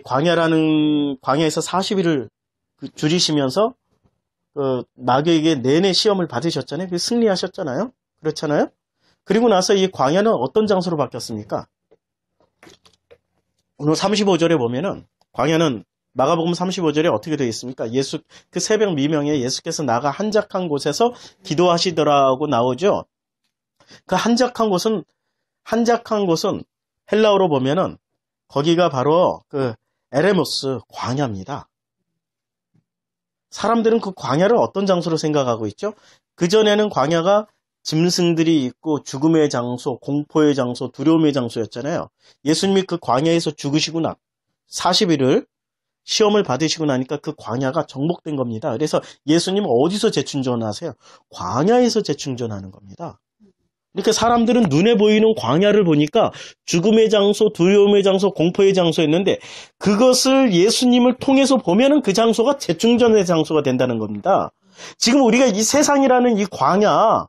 광야라는, 광야에서 40일을 그 줄이시면서 그 마귀에게 내내 시험을 받으셨잖아요. 승리하셨잖아요. 그렇잖아요. 그리고 나서 이 광야는 어떤 장소로 바뀌었습니까? 오늘 35절에 보면은 광야는 마가복음 35절에 어떻게 되어 있습니까? 예수 그 새벽 미명에 예수께서 나가 한적한 곳에서 기도하시더라고 나오죠. 그 한적한 곳은 한적한 곳은 헬라어로 보면은 거기가 바로 그 에레모스 광야입니다. 사람들은 그 광야를 어떤 장소로 생각하고 있죠? 그전에는 광야가 짐승들이 있고 죽음의 장소, 공포의 장소, 두려움의 장소였잖아요. 예수님이 그 광야에서 죽으시고나 40일을 시험을 받으시고 나니까 그 광야가 정복된 겁니다. 그래서 예수님은 어디서 재충전하세요? 광야에서 재충전하는 겁니다. 이렇게 사람들은 눈에 보이는 광야를 보니까 죽음의 장소, 두려움의 장소, 공포의 장소였는데 그것을 예수님을 통해서 보면은 그 장소가 재충전의 장소가 된다는 겁니다. 지금 우리가 이 세상이라는 이 광야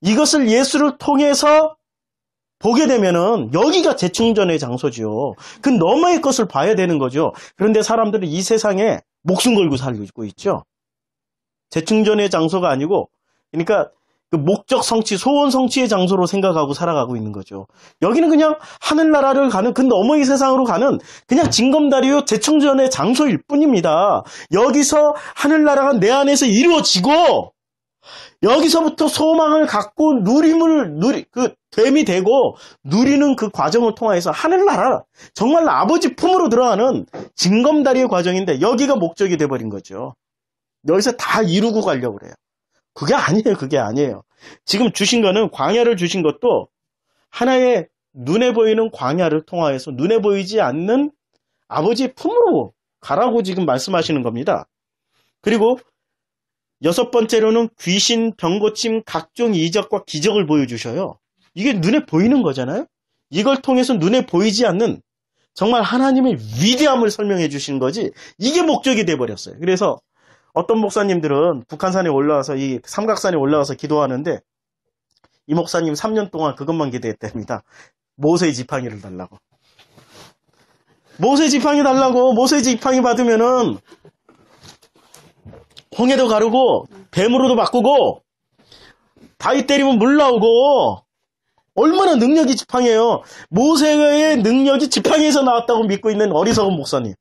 이것을 예수를 통해서 보게 되면은 여기가 재충전의 장소지요. 그 너머의 것을 봐야 되는 거죠. 그런데 사람들은 이 세상에 목숨 걸고 살고 있죠. 재충전의 장소가 아니고 그러니까 그 목적 성취, 소원 성취의 장소로 생각하고 살아가고 있는 거죠. 여기는 그냥 하늘나라를 가는 그 너머의 세상으로 가는 그냥 진검다리요 재충전의 장소일 뿐입니다. 여기서 하늘나라가 내 안에서 이루어지고 여기서부터 소망을 갖고 누림을 누리 그 됨이 되고 누리는 그 과정을 통해서 하늘나라 정말 아버지 품으로 들어가는 진검다리의 과정인데 여기가 목적이 돼버린 거죠. 여기서 다 이루고 가려고 그래요. 그게 아니에요. 그게 아니에요. 지금 주신 거는 광야를 주신 것도 하나의 눈에 보이는 광야를 통하여서 눈에 보이지 않는 아버지의 품으로 가라고 지금 말씀하시는 겁니다. 그리고 여섯 번째로는 귀신, 병고침, 각종 이적과 기적을 보여주셔요. 이게 눈에 보이는 거잖아요. 이걸 통해서 눈에 보이지 않는 정말 하나님의 위대함을 설명해 주신 거지 이게 목적이 돼버렸어요. 그래서 어떤 목사님들은 북한산에 올라와서 이 삼각산에 올라와서 기도하는데 이 목사님 3년 동안 그것만 기대했답니다. 모세 지팡이를 달라고. 모세 지팡이 달라고 모세 지팡이 받으면은 홍해도 가르고 뱀으로도 바꾸고 다위 때리면 물 나오고 얼마나 능력이 지팡이에요. 모세의 능력이 지팡이에서 나왔다고 믿고 있는 어리석은 목사님.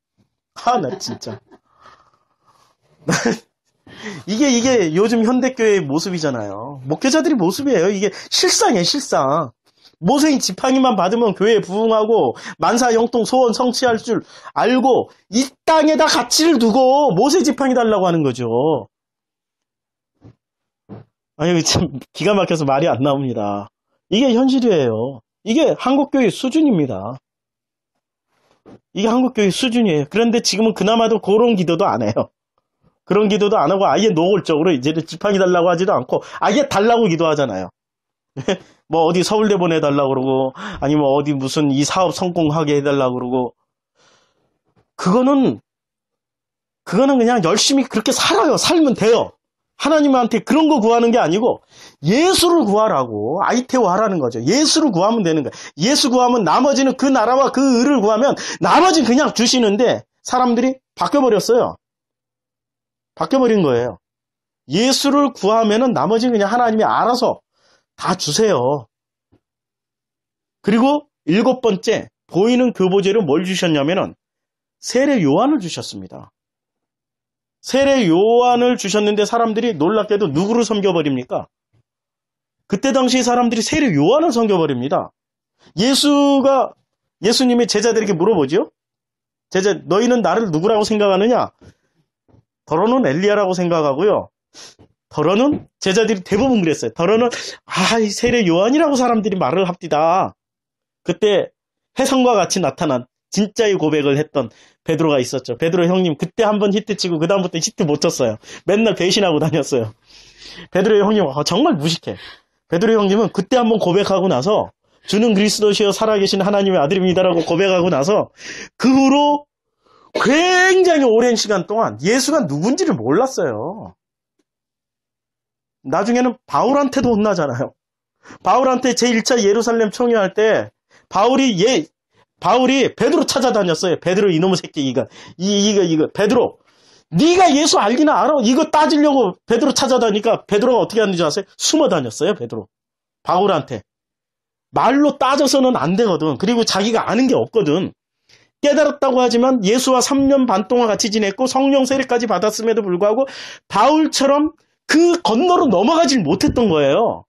하, 아, 나 진짜. 이게 이게 요즘 현대교회의 모습이잖아요. 목회자들이 모습이에요. 이게 실상이에요, 실상. 모세인 지팡이만 받으면 교회에 부응하고 만사 영통 소원 성취할 줄 알고 이 땅에다 가치를 두고 모세 지팡이 달라고 하는 거죠. 아니 참 기가 막혀서 말이 안 나옵니다. 이게 현실이에요. 이게 한국교회 수준입니다. 이게 한국교회 수준이에요. 그런데 지금은 그나마도 그런 기도도 안 해요. 그런 기도도 안 하고 아예 노골적으로 이제는 지팡이 달라고 하지도 않고 아예 달라고 기도하잖아요. 뭐 어디 서울대 보내달라고 그러고 아니면 어디 무슨 이 사업 성공하게 해달라고 그러고 그거는 그거는 그냥 열심히 그렇게 살아요. 살면 돼요. 하나님한테 그런 거 구하는 게 아니고 예수를 구하라고 아이테오 하라는 거죠. 예수를 구하면 되는 거예요. 예수 구하면 나머지는 그 나라와 그 의를 구하면 나머지는 그냥 주시는데 사람들이 바뀌어버렸어요. 바뀌어버린 거예요. 예수를 구하면은 나머지는 그냥 하나님이 알아서 다 주세요. 그리고 일곱 번째, 보이는 교보제를뭘 주셨냐면은 세례 요한을 주셨습니다. 세례 요한을 주셨는데 사람들이 놀랍게도 누구를 섬겨버립니까? 그때 당시 사람들이 세례 요한을 섬겨버립니다. 예수가 예수님의 제자들에게 물어보죠. 제자 너희는 나를 누구라고 생각하느냐? 더러는 엘리야라고 생각하고요. 더러는 제자들이 대부분 그랬어요. 더러는 아, 세례 요한이라고 사람들이 말을 합디다. 그때 해성과 같이 나타난 진짜의 고백을 했던 베드로가 있었죠. 베드로 형님 그때 한번 히트 치고 그 다음부터 히트 못 쳤어요. 맨날 배신하고 다녔어요. 베드로 형님 아, 정말 무식해. 베드로 형님은 그때 한번 고백하고 나서 주는 그리스도시여 살아계신 하나님의 아들입니다라고 고백하고 나서 그 후로 굉장히 오랜 시간 동안 예수가 누군지를 몰랐어요. 나중에는 바울한테도 혼나잖아요. 바울한테 제1차 예루살렘 총회할 때 바울이 예 바울이 베드로 찾아다녔어요. 베드로 이놈의 새끼 이거 이 이거 이거 베드로 네가 예수 알기나 알아? 이거 따지려고 베드로 찾아다니까 베드로가 어떻게 하는지 아세요? 숨어 다녔어요, 베드로. 바울한테. 말로 따져서는 안 되거든. 그리고 자기가 아는 게 없거든. 깨달았다고 하지만 예수와 3년 반 동안 같이 지냈고 성령 세례까지 받았음에도 불구하고 바울처럼 그 건너로 넘어가질 못했던 거예요.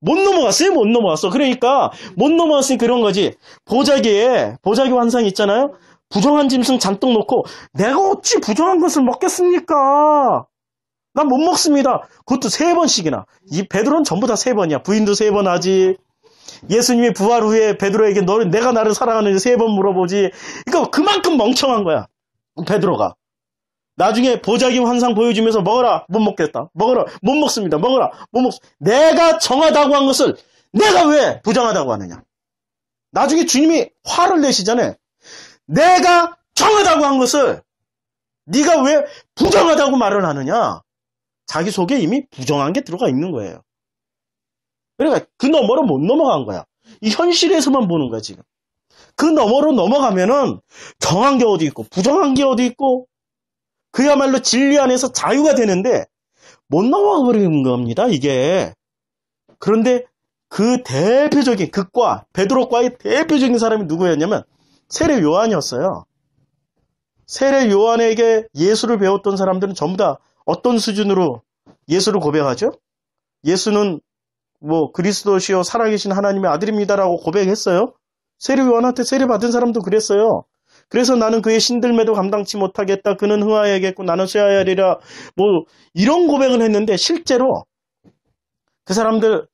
못 넘어갔어요? 못 넘어갔어. 그러니까 못 넘어갔으니 그런 거지. 보자기에 보자기 환상 있잖아요. 부정한 짐승 잔뜩 놓고 내가 어찌 부정한 것을 먹겠습니까? 난 못 먹습니다. 그것도 세 번씩이나. 이 베드로는 전부 다 세 번이야. 부인도 세 번 하지. 예수님이 부활 후에 베드로에게 너는 내가 나를 사랑하는지 세 번 물어보지. 그러니까 그만큼 멍청한 거야. 베드로가. 나중에 보자기 환상 보여주면서 먹어라. 못 먹겠다. 먹어라. 못 먹습니다. 먹어라. 못 먹. 내가 정하다고 한 것을 내가 왜 부정하다고 하느냐. 나중에 주님이 화를 내시잖아요. 내가 정하다고 한 것을 네가 왜 부정하다고 말을 하느냐. 자기 속에 이미 부정한 게 들어가 있는 거예요. 그러니까 그 너머로 못 넘어간 거야. 이 현실에서만 보는 거야, 지금. 그 너머로 넘어가면은 정한 게 어디 있고, 부정한 게 어디 있고, 그야말로 진리 안에서 자유가 되는데 못 넘어가 버리는 겁니다, 이게. 그런데 그 대표적인 극과 베드로과의 대표적인 사람이 누구였냐면 세례 요한이었어요. 세례 요한에게 예수를 배웠던 사람들은 전부 다 어떤 수준으로 예수를 고백하죠? 예수는 뭐 그리스도시요 살아계신 하나님의 아들입니다라고 고백했어요. 세례요한한테 세례 받은 사람도 그랬어요. 그래서 나는 그의 신들매도 감당치 못하겠다. 그는 흥하야겠고 나는 쇠하야리라뭐 이런 고백을 했는데 실제로 그 사람들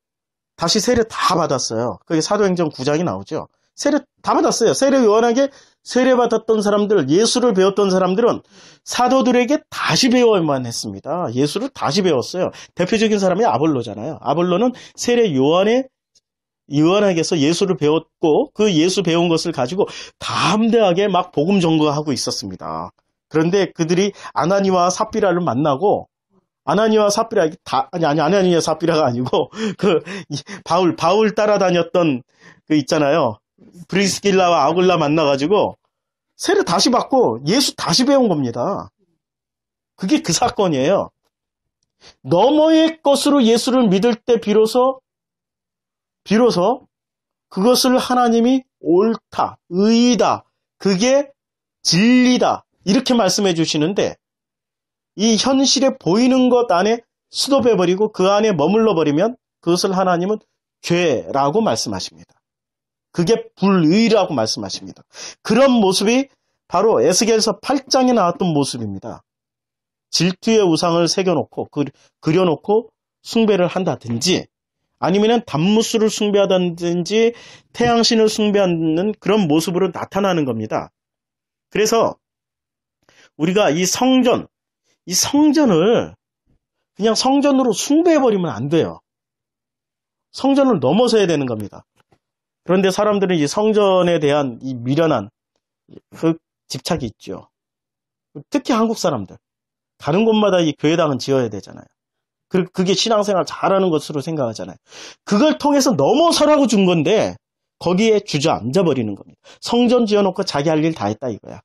다시 세례 다 받았어요. 그게 사도행전 9장이 나오죠. 세례 다 받았어요. 세례 요한에게 세례 받았던 사람들, 예수를 배웠던 사람들은 사도들에게 다시 배워야만 했습니다. 예수를 다시 배웠어요. 대표적인 사람이 아볼로잖아요. 아볼로는 세례 요한의 요한에게서 예수를 배웠고 그 예수 배운 것을 가지고 담대하게 막 복음 전거하고 있었습니다. 그런데 그들이 아나니와 삽비라를 만나고 아나니와 삽비라 다 아니 아니 아나니와 삽비라가 아니고 그 바울 바울 따라다녔던 그 있잖아요. 브리스길라와 아굴라 만나가지고 세례 다시 받고 예수 다시 배운 겁니다. 그게 그 사건이에요. 너머의 것으로 예수를 믿을 때 비로소 비로소 그것을 하나님이 옳다, 의이다, 그게 진리다 이렇게 말씀해 주시는데 이 현실에 보이는 것 안에 수도배 버리고 그 안에 머물러 버리면 그것을 하나님은 죄라고 말씀하십니다. 그게 불의라고 말씀하십니다. 그런 모습이 바로 에스겔서 8장에 나왔던 모습입니다. 질투의 우상을 새겨놓고 그, 그려놓고 숭배를 한다든지 아니면 단무수를 숭배하다든지 태양신을 숭배하는 그런 모습으로 나타나는 겁니다. 그래서 우리가 이 성전, 이 성전을 그냥 성전으로 숭배해버리면 안 돼요. 성전을 넘어서야 되는 겁니다. 그런데 사람들은 이 성전에 대한 이 미련한 그 집착이 있죠. 특히 한국 사람들. 다른 곳마다 이 교회당은 지어야 되잖아요. 그, 게 신앙생활 잘하는 것으로 생각하잖아요. 그걸 통해서 넘어서라고 준 건데, 거기에 주저앉아 버리는 겁니다. 성전 지어놓고 자기 할 일 다 했다 이거야.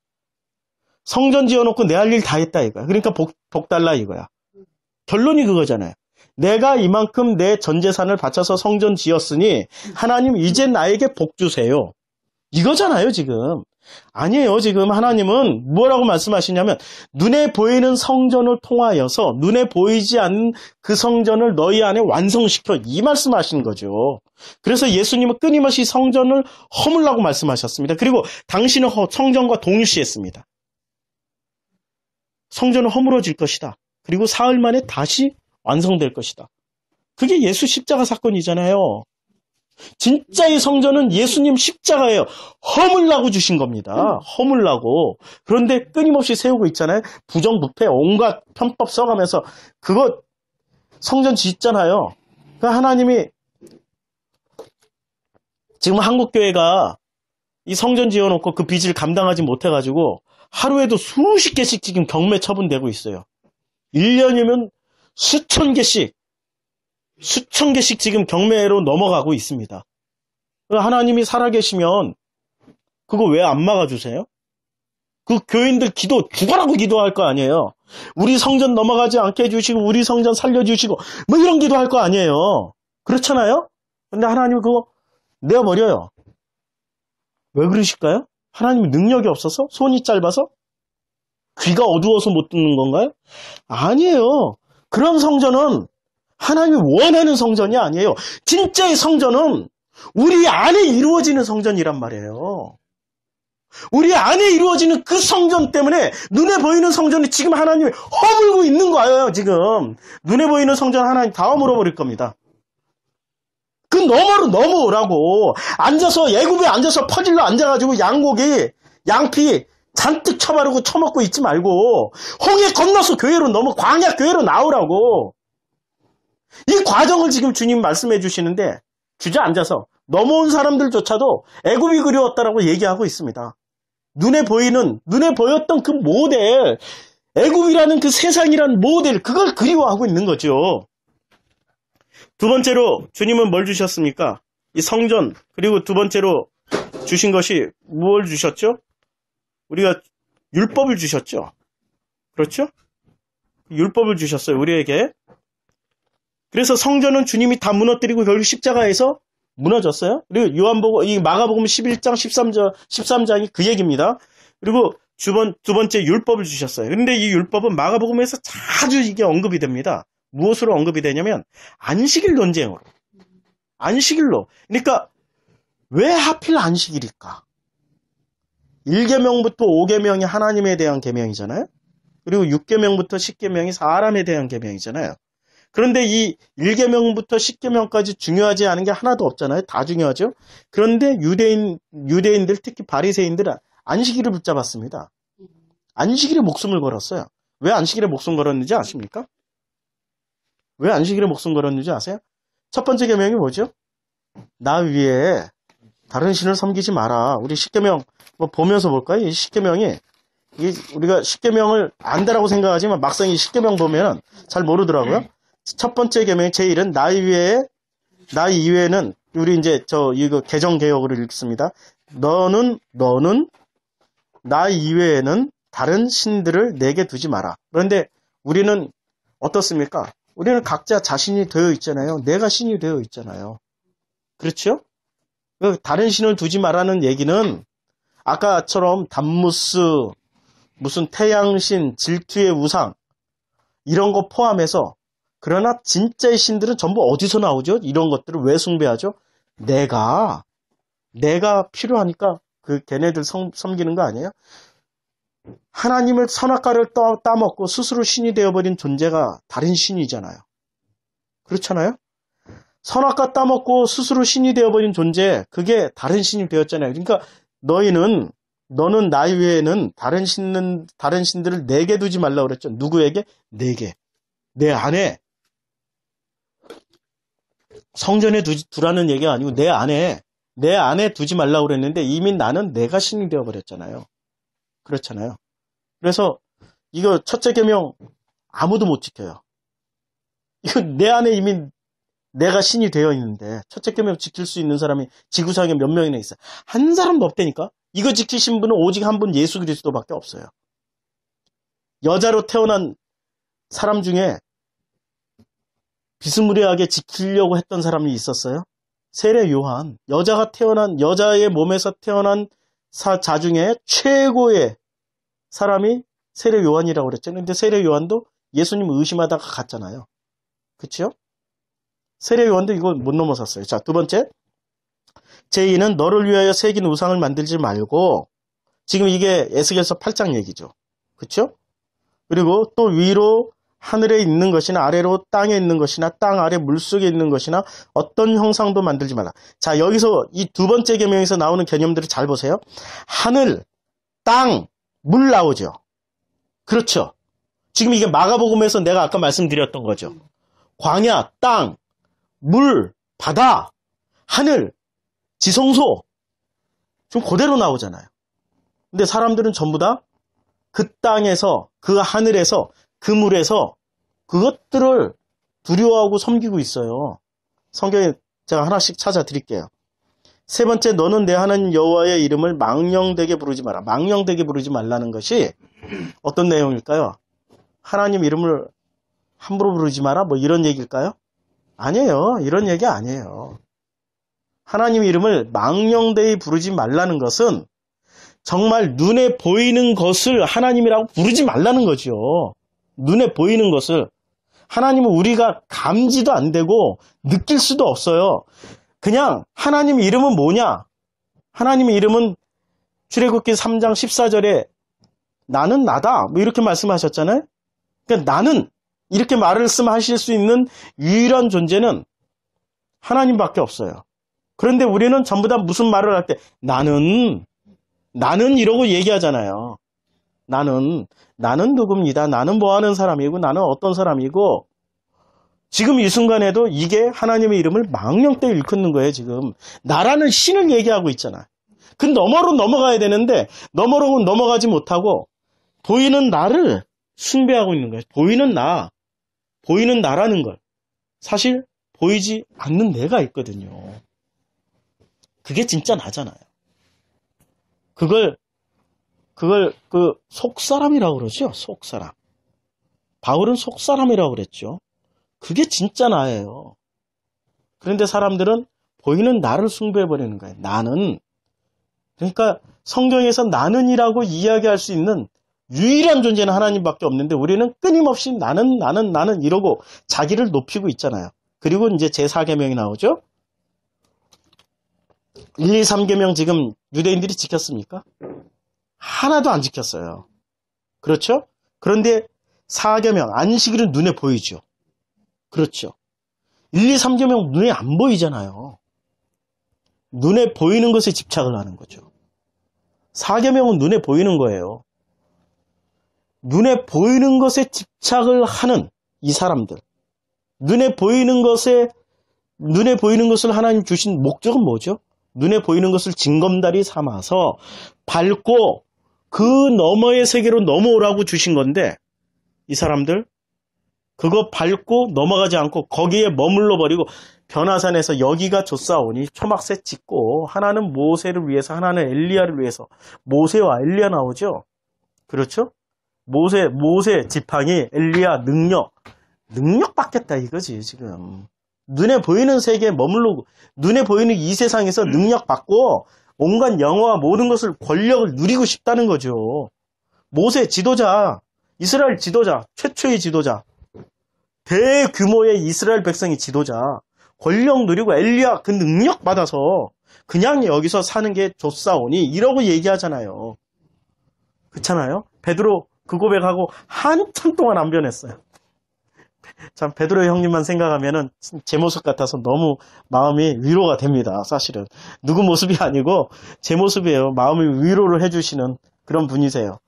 성전 지어놓고 내 할 일 다 했다 이거야. 그러니까 복, 복 달라 이거야. 결론이 그거잖아요. 내가 이만큼 내 전 재산을 바쳐서 성전 지었으니 하나님 이제 나에게 복 주세요. 이거잖아요, 지금. 아니에요, 지금 하나님은 뭐라고 말씀하시냐면 눈에 보이는 성전을 통하여서 눈에 보이지 않는 그 성전을 너희 안에 완성시켜 이 말씀하신 거죠. 그래서 예수님은 끊임없이 성전을 허물라고 말씀하셨습니다. 그리고 당신은 성전과 동일시했습니다. 성전은 허물어질 것이다. 그리고 사흘 만에 다시 완성될 것이다. 그게 예수 십자가 사건이잖아요. 진짜의 성전은 예수님 십자가예요. 허물라고 주신 겁니다. 음. 허물라고. 그런데 끊임없이 세우고 있잖아요. 부정부패 온갖 편법 써가면서 그거 성전 짓잖아요. 그 하나님이 지금 한국 교회가 이 성전 지어놓고 그 빚을 감당하지 못해가지고 하루에도 수십 개씩 지금 경매 처분되고 있어요. 1년이면 수천 개씩, 수천 개씩 지금 경매로 넘어가고 있습니다. 하나님이 살아계시면 그거 왜 안 막아주세요? 그 교인들 기도 죽어라고 기도할 거 아니에요. 우리 성전 넘어가지 않게 해주시고 우리 성전 살려주시고 뭐 이런 기도할 거 아니에요. 그렇잖아요? 근데 하나님 그거 내어버려요. 왜 그러실까요? 하나님 능력이 없어서? 손이 짧아서? 귀가 어두워서 못 듣는 건가요? 아니에요. 그런 성전은 하나님이 원하는 성전이 아니에요. 진짜의 성전은 우리 안에 이루어지는 성전이란 말이에요. 우리 안에 이루어지는 그 성전 때문에 눈에 보이는 성전이 지금 하나님이 허물고 있는 거예요, 지금. 눈에 보이는 성전 하나님 다 허물어버릴 겁니다. 그 너머로 넘어오라고. 앉아서, 예굽에 앉아서 퍼질러 앉아가지고 양고기, 양피, 잔뜩 처바르고처먹고 있지 말고 홍해 건너서 교회로 넘어 광야 교회로 나오라고 이 과정을 지금 주님 말씀해 주시는데 주저앉아서 넘어온 사람들조차도 애굽이 그리웠다라고 얘기하고 있습니다. 눈에 보이는 눈에 보였던 그 모델 애굽이라는 그 세상이란 모델 그걸 그리워하고 있는 거죠. 두 번째로 주님은 뭘 주셨습니까? 이 성전 그리고 두 번째로 주신 것이 뭘 주셨죠? 우리가 율법을 주셨죠. 그렇죠? 율법을 주셨어요. 우리에게. 그래서 성전은 주님이 다 무너뜨리고 결국 십자가에서 무너졌어요. 그리고 요한복음 이 마가복음 11장 13절 13장이 그 얘기입니다. 그리고 주번 두 번째 율법을 주셨어요. 그런데 이 율법은 마가복음에서 자주 이게 언급이 됩니다. 무엇으로 언급이 되냐면 안식일 논쟁으로. 안식일로. 그러니까 왜 하필 안식일일까? 1계명부터 5계명이 하나님에 대한 계명이잖아요. 그리고 6계명부터 10계명이 사람에 대한 계명이잖아요. 그런데 이 1계명부터 10계명까지 중요하지 않은 게 하나도 없잖아요. 다 중요하죠. 그런데 유대인 유대인들 특히 바리새인들은 안식일을 붙잡았습니다. 안식일에 목숨을 걸었어요. 왜 안식일에 목숨 걸었는지 아십니까? 왜 안식일에 목숨 걸었는지 아세요? 첫 번째 계명이 뭐죠? 나 위에 다른 신을 섬기지 마라. 우리 10계명 뭐 보면서 볼까요? 이 십계명이 이 우리가 십계명을 안다라고 생각하지만 막상 이 십계명 보면 잘 모르더라고요. 네. 첫 번째 계명 제1은나 이외에 나 이외에는 우리 이제 저 이거 그 개정 개혁을 읽습니다. 너는 너는 나 이외에는 다른 신들을 내게 두지 마라. 그런데 우리는 어떻습니까? 우리는 각자 자신이 되어 있잖아요. 내가 신이 되어 있잖아요. 그렇죠? 그 다른 신을 두지 말라는 얘기는 아까처럼 담무스 무슨 태양신, 질투의 우상, 이런 거 포함해서, 그러나 진짜의 신들은 전부 어디서 나오죠? 이런 것들을 왜 숭배하죠? 내가, 내가 필요하니까 그 걔네들 성, 섬기는 거 아니에요? 하나님을 선악과를 떠, 따먹고 스스로 신이 되어버린 존재가 다른 신이잖아요. 그렇잖아요? 선악과 따먹고 스스로 신이 되어버린 존재, 그게 다른 신이 되었잖아요. 그러니까 너희는 너는 나 외에는 다른 신은 다른 신들을 네 개 두지 말라 그랬죠. 누구에게? 네 개. 내 안에 성전에 두지, 두라는 얘기가 아니고 내 안에 내 안에 두지 말라 그랬는데 이미 나는 내가 신이 되어 버렸잖아요. 그렇잖아요. 그래서 이거 첫째 계명 아무도 못 지켜요. 이거 내 안에 이미 내가 신이 되어 있는데 첫째 겸명 지킬 수 있는 사람이 지구상에 몇 명이나 있어? 한 사람도 없다니까. 이거 지키신 분은 오직 한 분 예수 그리스도밖에 없어요. 여자로 태어난 사람 중에 비스무리하게 지키려고 했던 사람이 있었어요. 세례 요한 여자가 태어난 여자의 몸에서 태어난 사자 중에 최고의 사람이 세례 요한이라고 그랬죠. 근데 세례 요한도 예수님 의심하다가 갔잖아요. 그렇죠? 세례요한도 이거 못 넘어섰어요. 자, 두 번째. 제2는 너를 위하여 새긴 우상을 만들지 말고 지금 이게 에스겔서 8장 얘기죠. 그쵸 그리고 또 위로 하늘에 있는 것이나 아래로 땅에 있는 것이나 땅 아래 물속에 있는 것이나 어떤 형상도 만들지 말라. 자, 여기서 이 두 번째 개명에서 나오는 개념들을 잘 보세요. 하늘, 땅, 물 나오죠. 그렇죠. 지금 이게 마가복음에서 내가 아까 말씀드렸던 거죠. 광야, 땅, 물, 바다, 하늘, 지성소 지금 그대로 나오잖아요. 근데 사람들은 전부 다 그 땅에서 그 하늘에서 그 물에서 그것들을 두려워하고 섬기고 있어요. 성경에 제가 하나씩 찾아 드릴게요. 세 번째 너는 내 하나님 여호와의 이름을 망령되게 부르지 마라. 망령되게 부르지 말라는 것이 어떤 내용일까요? 하나님 이름을 함부로 부르지 마라 뭐 이런 얘기일까요? 아니에요. 이런 얘기 아니에요. 하나님 이름을 망령되이 부르지 말라는 것은 정말 눈에 보이는 것을 하나님이라고 부르지 말라는 거죠. 눈에 보이는 것을. 하나님은 우리가 감지도 안 되고 느낄 수도 없어요. 그냥 하나님 이름은 뭐냐? 하나님 이름은 출애굽기 3장 14절에 나는 나다. 뭐 이렇게 말씀하셨잖아요. 그러니까 나는 이렇게 말씀하실 수 있는 유일한 존재는 하나님밖에 없어요. 그런데 우리는 전부 다 무슨 말을 할 때 나는 나는 이러고 얘기하잖아요. 나는 나는 누굽니다. 나는 뭐 하는 사람이고 나는 어떤 사람이고 지금 이 순간에도 이게 하나님의 이름을 망령되 일컫는 거예요, 지금. 나라는 신을 얘기하고 있잖아. 그 너머로 넘어가야 되는데 너머로 넘어가지 못하고 보이는 나를 숭배하고 있는 거예요. 보이는 나. 보이는 나라는 걸 사실 보이지 않는 내가 있거든요. 그게 진짜 나잖아요. 그걸 그걸 그 속사람이라고 그러죠. 속사람. 바울은 속사람이라고 그랬죠. 그게 진짜 나예요. 그런데 사람들은 보이는 나를 숭배해버리는 거예요. 나는. 그러니까 성경에서 나는이라고 이야기할 수 있는 유일한 존재는 하나님밖에 없는데 우리는 끊임없이 나는 나는 나는 이러고 자기를 높이고 있잖아요. 그리고 이제 제4계명이 나오죠. 1, 2, 3계명 지금 유대인들이 지켰습니까? 하나도 안 지켰어요. 그렇죠? 그런데 4계명 안식일은 눈에 보이죠. 그렇죠. 1, 2, 3계명 눈에 안 보이잖아요. 눈에 보이는 것에 집착을 하는 거죠. 4계명은 눈에 보이는 거예요. 눈에 보이는 것에 집착을 하는 이 사람들. 눈에 보이는 것에, 눈에 보이는 것을 하나님 주신 목적은 뭐죠? 눈에 보이는 것을 징검다리 삼아서 밟고 그 너머의 세계로 넘어오라고 주신 건데, 이 사람들, 그거 밟고 넘어가지 않고 거기에 머물러 버리고 변화산에서 여기가 조사오니 초막새 짓고 하나는 모세를 위해서 하나는 엘리야를 위해서 모세와 엘리야 나오죠. 그렇죠? 모세 모세 지팡이 엘리야 능력 능력 받겠다 이거지 지금 눈에 보이는 세계에 머물러 눈에 보이는 이 세상에서 음. 능력 받고 온갖 영어와 모든 것을 권력을 누리고 싶다는 거죠. 모세 지도자 이스라엘 지도자 최초의 지도자 대규모의 이스라엘 백성이 지도자 권력 누리고 엘리야 그 능력 받아서 그냥 여기서 사는 게 좋사오니 이러고 얘기하잖아요. 그렇잖아요. 베드로 그 고백하고 한참 동안 안 변했어요. 참 베드로 형님만 생각하면제 모습 같아서 너무 마음이 위로가 됩니다. 사실은 누구 모습이 아니고 제 모습이에요. 마음이 위로를 해주시는 그런 분이세요.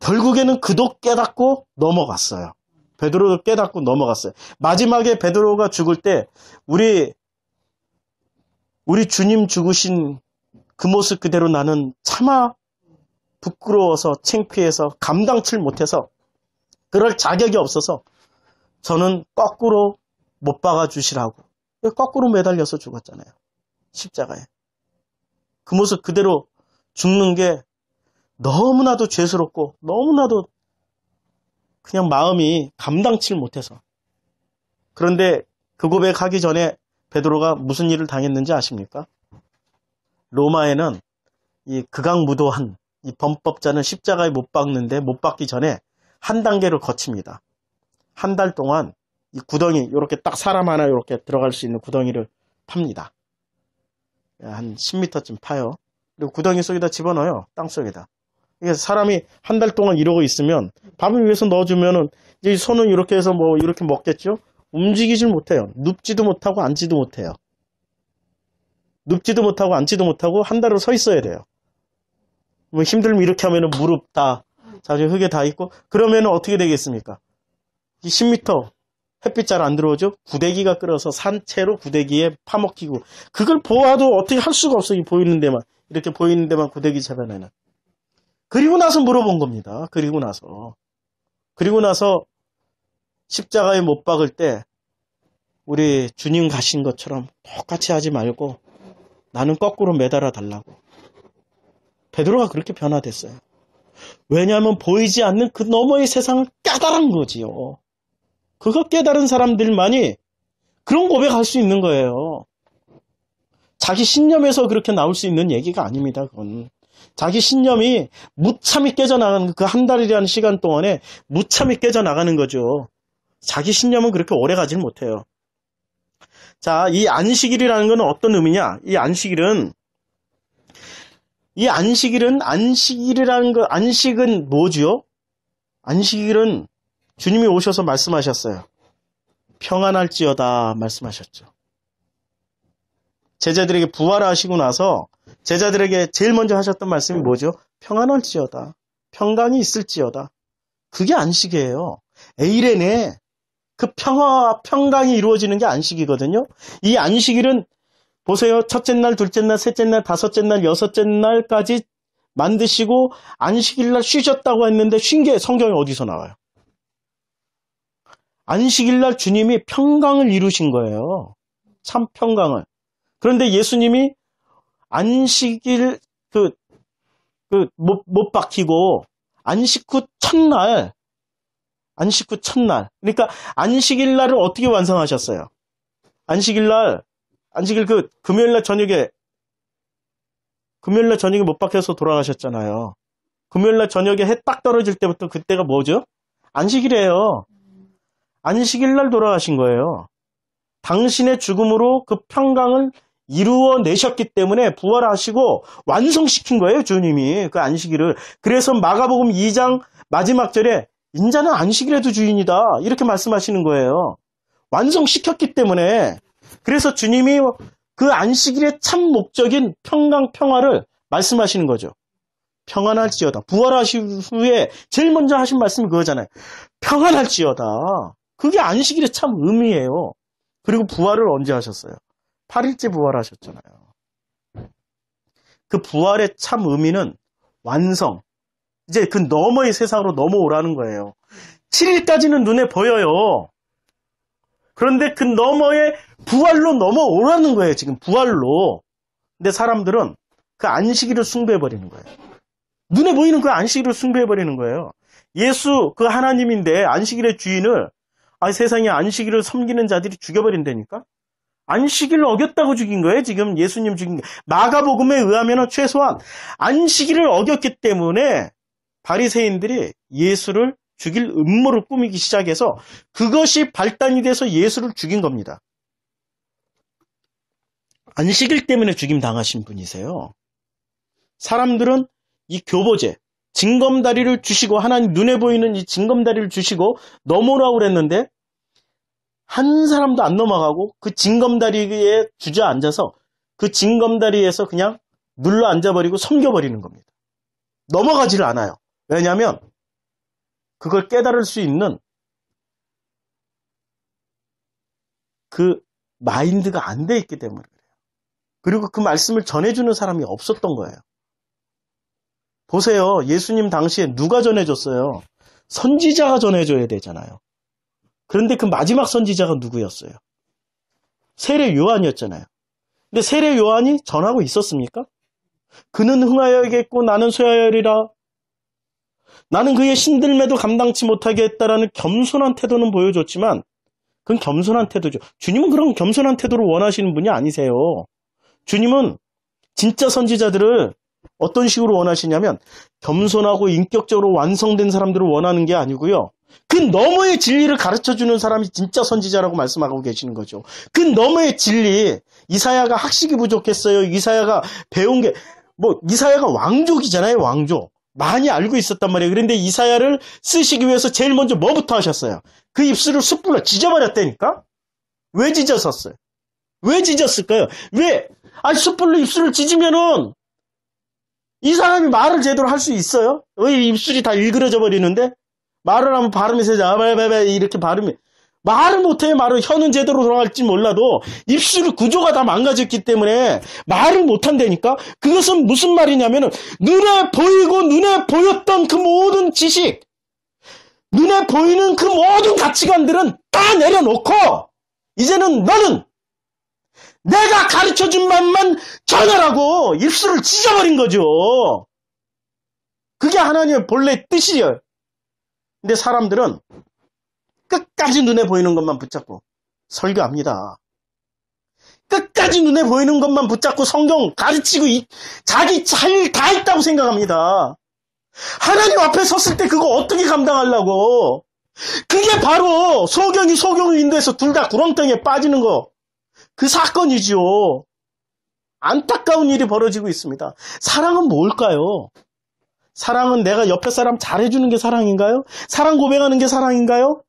결국에는 그도 깨닫고 넘어갔어요. 베드로도 깨닫고 넘어갔어요. 마지막에 베드로가 죽을 때 우리 우리 주님 죽으신 그 모습 그대로 나는 차마 부끄러워서 창피해서 감당칠 못해서 그럴 자격이 없어서 저는 거꾸로 못 박아주시라고 거꾸로 매달려서 죽었잖아요. 십자가에. 그 모습 그대로 죽는 게 너무나도 죄스럽고 너무나도 그냥 마음이 감당치 못해서 그런데 그 고백하기 전에 베드로가 무슨 일을 당했는지 아십니까? 로마에는 이 극악무도한 이 범법자는 십자가에 못 박는데 못 박기 전에 한 단계를 거칩니다. 한 달 동안 이 구덩이 이렇게 딱 사람 하나 이렇게 들어갈 수 있는 구덩이를 팝니다. 예, 한 10m쯤 파요. 그리고 구덩이 속에다 집어넣어요. 땅 속에다. 이게 사람이 한 달 동안 이러고 있으면 밥을 위해서 넣어주면은 이제 손은 이렇게 해서 뭐 이렇게 먹겠죠? 움직이질 못해요. 눕지도 못하고 앉지도 못해요. 눕지도 못하고 앉지도 못하고 한 달을 서 있어야 돼요. 뭐 힘들면 이렇게 하면 무릎 다, 자주 흙에 다 있고, 그러면 어떻게 되겠습니까? 10m, 햇빛 잘 안 들어오죠? 구데기가 끓어서 산채로 구데기에 파먹히고, 그걸 보아도 어떻게 할 수가 없어요. 보이는 데만. 이렇게 보이는 데만 구데기 잡아내는. 그리고 나서 물어본 겁니다. 그리고 나서. 그리고 나서 십자가에 못 박을 때, 우리 주님 가신 것처럼 똑같이 하지 말고, 나는 거꾸로 매달아 달라고. 베드로가 그렇게 변화됐어요. 왜냐하면 보이지 않는 그 너머의 세상을 깨달은 거지요. 그거 깨달은 사람들만이 그런 고백할 수 있는 거예요. 자기 신념에서 그렇게 나올 수 있는 얘기가 아닙니다. 그건 자기 신념이 무참히 깨져나가는 그 한 달이라는 시간 동안에 무참히 깨져나가는 거죠. 자기 신념은 그렇게 오래 가질 못해요. 자, 이 안식일이라는 것은 어떤 의미냐? 이 안식일은 이 안식일은 안식일이라는 거 안식은 뭐죠 안식일은 주님이 오셔서 말씀하셨어요. 평안할지어다 말씀하셨죠. 제자들에게 부활하시고 나서 제자들에게 제일 먼저 하셨던 말씀이 뭐죠? 평안할지어다. 평강이 있을지어다. 그게 안식이에요. 에이레네그 평화와 평강이 이루어지는 게 안식이거든요. 이 안식일은 보세요. 첫째 날, 둘째 날, 셋째 날, 다섯째 날, 여섯째 날까지 만드시고 안식일 날 쉬셨다고 했는데 쉰 게 성경에 어디서 나와요? 안식일 날 주님이 평강을 이루신 거예요. 참 평강을. 그런데 예수님이 안식일 그 그 못 못 박히고 안식 후 첫날 안식 후 첫날 그러니까 안식일 날을 어떻게 완성하셨어요? 안식일 날 안식일 그 금요일날 저녁에 금요일날 저녁에 못 박혀서 돌아가셨잖아요. 금요일날 저녁에 해 딱 떨어질 때부터 그때가 뭐죠? 안식일이에요. 안식일날 돌아가신 거예요. 당신의 죽음으로 그 평강을 이루어내셨기 때문에 부활하시고 완성시킨 거예요, 주님이. 그 안식일을. 그래서 마가복음 2장 마지막 절에 인자는 안식일에도 주인이다. 이렇게 말씀하시는 거예요. 완성시켰기 때문에 그래서 주님이 그 안식일의 참 목적인 평강 평화를 말씀하시는 거죠. 평안할지어다. 부활하신 후에 제일 먼저 하신 말씀이 그거잖아요. 평안할지어다. 그게 안식일의 참 의미예요. 그리고 부활을 언제 하셨어요? 8일째 부활하셨잖아요. 그 부활의 참 의미는 완성. 이제 그 너머의 세상으로 넘어오라는 거예요. 7일까지는 눈에 보여요. 그런데 그 너머에 부활로 넘어오라는 거예요. 지금 부활로. 근데 사람들은 그 안식일을 숭배해버리는 거예요. 눈에 보이는 그 안식일을 숭배해버리는 거예요. 예수 그 하나님인데 안식일의 주인을 아, 세상에 안식일을 섬기는 자들이 죽여버린다니까? 안식일을 어겼다고 죽인 거예요. 지금 예수님 죽인 거예요. 마가복음에 의하면 최소한 안식일을 어겼기 때문에 바리새인들이 예수를 죽일 음모를 꾸미기 시작해서 그것이 발단이 돼서 예수를 죽인 겁니다. 안식일 때문에 죽임 당하신 분이세요. 사람들은 이 교보제, 징검다리를 주시고 하나님 눈에 보이는 이 징검다리를 주시고 넘어오라고 그랬는데 한 사람도 안 넘어가고 그 징검다리에 주저앉아서 그 징검다리에서 그냥 눌러 앉아버리고 섬겨버리는 겁니다. 넘어가지를 않아요. 왜냐하면 그걸 깨달을 수 있는 그 마인드가 안 돼 있기 때문에 그래요. 그리고 그 말씀을 전해주는 사람이 없었던 거예요. 보세요. 예수님 당시에 누가 전해줬어요? 선지자가 전해줘야 되잖아요. 그런데 그 마지막 선지자가 누구였어요? 세례 요한이었잖아요. 근데 세례 요한이 전하고 있었습니까? 그는 흥하여 야겠고 나는 쇠하여리라 나는 그의 신들매도 감당치 못하게 했다라는 겸손한 태도는 보여줬지만 그건 겸손한 태도죠. 주님은 그런 겸손한 태도를 원하시는 분이 아니세요. 주님은 진짜 선지자들을 어떤 식으로 원하시냐면 겸손하고 인격적으로 완성된 사람들을 원하는 게 아니고요. 그 너머의 진리를 가르쳐 주는 사람이 진짜 선지자라고 말씀하고 계시는 거죠. 그 너머의 진리, 이사야가 학식이 부족했어요. 이사야가 배운 게, 뭐, 이사야가 왕족이잖아요, 왕족. 많이 알고 있었단 말이에요. 그런데 이사야를 쓰시기 위해서 제일 먼저 뭐부터 하셨어요? 그 입술을 숯불로 지져버렸다니까? 왜 지졌었어요? 왜 지졌을까요? 왜? 아, 숯불로 입술을 지지면은 이 사람이 말을 제대로 할 수 있어요? 왜 입술이 다 일그러져 버리는데? 말을 하면 발음이 세죠. 아 이렇게 발음이. 말을 못해 말을 혀는 제대로 돌아갈지 몰라도 입술 구조가 다 망가졌기 때문에 말을 못한다니까 그것은 무슨 말이냐면 눈에 보이고 눈에 보였던 그 모든 지식 눈에 보이는 그 모든 가치관들은 다 내려놓고 이제는 너는 내가 가르쳐준 말만 전하라고 입술을 찢어버린 거죠 그게 하나님의 본래 뜻이에요 근데 사람들은 끝까지 눈에 보이는 것만 붙잡고 설교합니다. 끝까지 눈에 보이는 것만 붙잡고 성경 가르치고 이, 자기 할다했다고 생각합니다. 하나님 앞에 섰을 때 그거 어떻게 감당하려고? 그게 바로 소경이 소경을 인도해서 둘 다 구렁텅이에 빠지는 거. 그 사건이지요. 안타까운 일이 벌어지고 있습니다. 사랑은 뭘까요? 사랑은 내가 옆에 사람 잘해주는 게 사랑인가요? 사랑 고백하는 게 사랑인가요?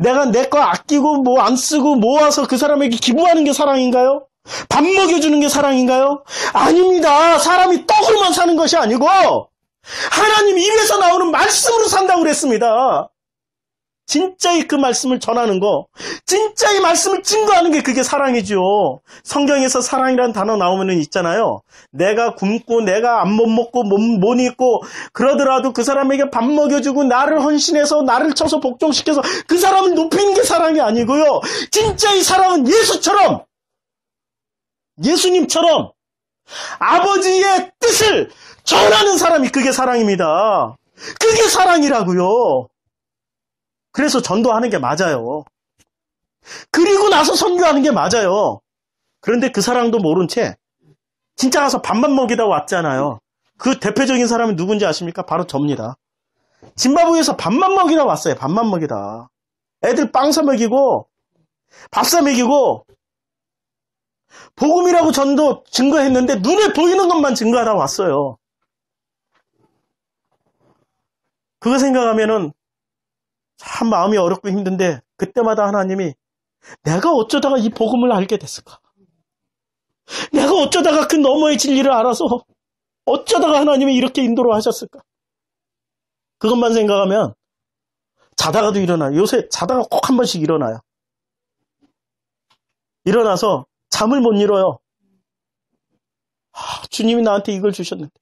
내가 내 거 아끼고 뭐 안 쓰고 모아서 그 사람에게 기부하는 게 사랑인가요? 밥 먹여주는 게 사랑인가요? 아닙니다. 사람이 떡으로만 사는 것이 아니고 하나님 입에서 나오는 말씀으로 산다고 그랬습니다. 진짜 의그 말씀을 전하는 거, 진짜 의 말씀을 증거하는 게 그게 사랑이지요. 성경에서 사랑이라는 단어 나오면 있잖아요. 내가 굶고, 내가 안 못 먹고, 못, 못 입고, 그러더라도 그 사람에게 밥 먹여주고, 나를 헌신해서, 나를 쳐서 복종시켜서 그 사람을 높이는 게 사랑이 아니고요. 진짜 이 사랑은 예수처럼, 예수님처럼, 아버지의 뜻을 전하는 사람이 그게 사랑입니다. 그게 사랑이라고요. 그래서 전도하는 게 맞아요. 그리고 나서 선교하는 게 맞아요. 그런데 그 사랑도 모른 채 진짜 가서 밥만 먹이다 왔잖아요. 그 대표적인 사람이 누군지 아십니까? 바로 접니다. 짐바브에서 밥만 먹이다 왔어요. 밥만 먹이다. 애들 빵 사 먹이고 밥 사 먹이고 복음이라고 전도 증거했는데 눈에 보이는 것만 증거하다 왔어요. 그거 생각하면은 참 마음이 어렵고 힘든데 그때마다 하나님이 내가 어쩌다가 이 복음을 알게 됐을까? 내가 어쩌다가 그 너머의 진리를 알아서 어쩌다가 하나님이 이렇게 인도를 하셨을까? 그것만 생각하면 자다가도 일어나요. 요새 자다가 꼭 한 번씩 일어나요. 일어나서 잠을 못잃어요 아, 주님이 나한테 이걸 주셨는데.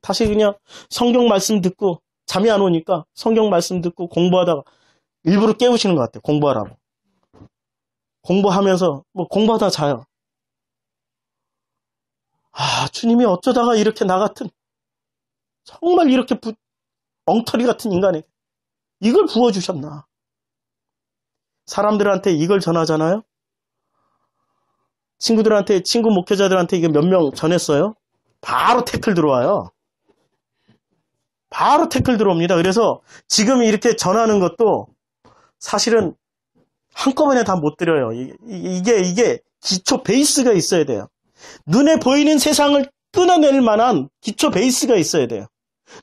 다시 그냥 성경 말씀 듣고 잠이 안 오니까 성경 말씀 듣고 공부하다가 일부러 깨우시는 것 같아요. 공부하라고. 공부하면서 뭐 공부하다 자요. 아, 주님이 어쩌다가 이렇게 나 같은 정말 이렇게 부, 엉터리 같은 인간에게 이걸 부어 주셨나? 사람들한테 이걸 전하잖아요. 친구들한테 친구 목회자들한테 이게 몇명 전했어요. 바로 태클 들어와요. 바로 태클 들어옵니다. 그래서 지금 이렇게 전하는 것도 사실은 한꺼번에 다 못 드려요. 이게, 이게 기초 베이스가 있어야 돼요. 눈에 보이는 세상을 끊어낼 만한 기초 베이스가 있어야 돼요.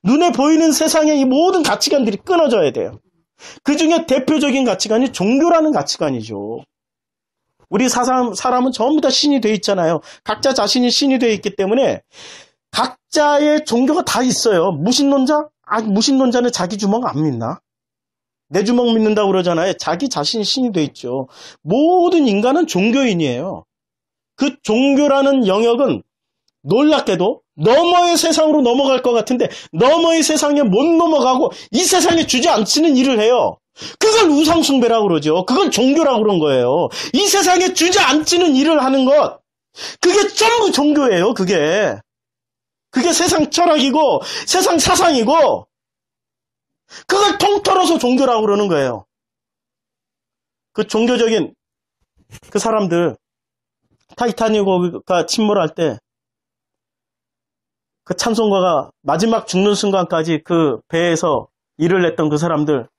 눈에 보이는 세상의 이 모든 가치관들이 끊어져야 돼요. 그 중에 대표적인 가치관이 종교라는 가치관이죠. 우리 사람, 사람은 전부 다 신이 돼 있잖아요. 각자 자신이 신이 돼 있기 때문에 각자의 종교가 다 있어요. 무신론자? 아, 무신론자는 자기 주먹 안 믿나? 내 주먹 믿는다고 그러잖아요. 자기 자신이 신이 돼 있죠. 모든 인간은 종교인이에요. 그 종교라는 영역은 놀랍게도 너머의 세상으로 넘어갈 것 같은데 너머의 세상에 못 넘어가고 이 세상에 주저앉히는 일을 해요. 그걸 우상숭배라고 그러죠. 그걸 종교라고 그런 거예요. 이 세상에 주저앉히는 일을 하는 것. 그게 전부 종교예요, 그게. 그게 세상 철학이고 세상 사상이고 그걸 통틀어서 종교라고 그러는 거예요. 그 종교적인 그 사람들 타이타닉 호가 침몰할 때 그 찬송가가 마지막 죽는 순간까지 그 배에서 일을 했던 그 사람들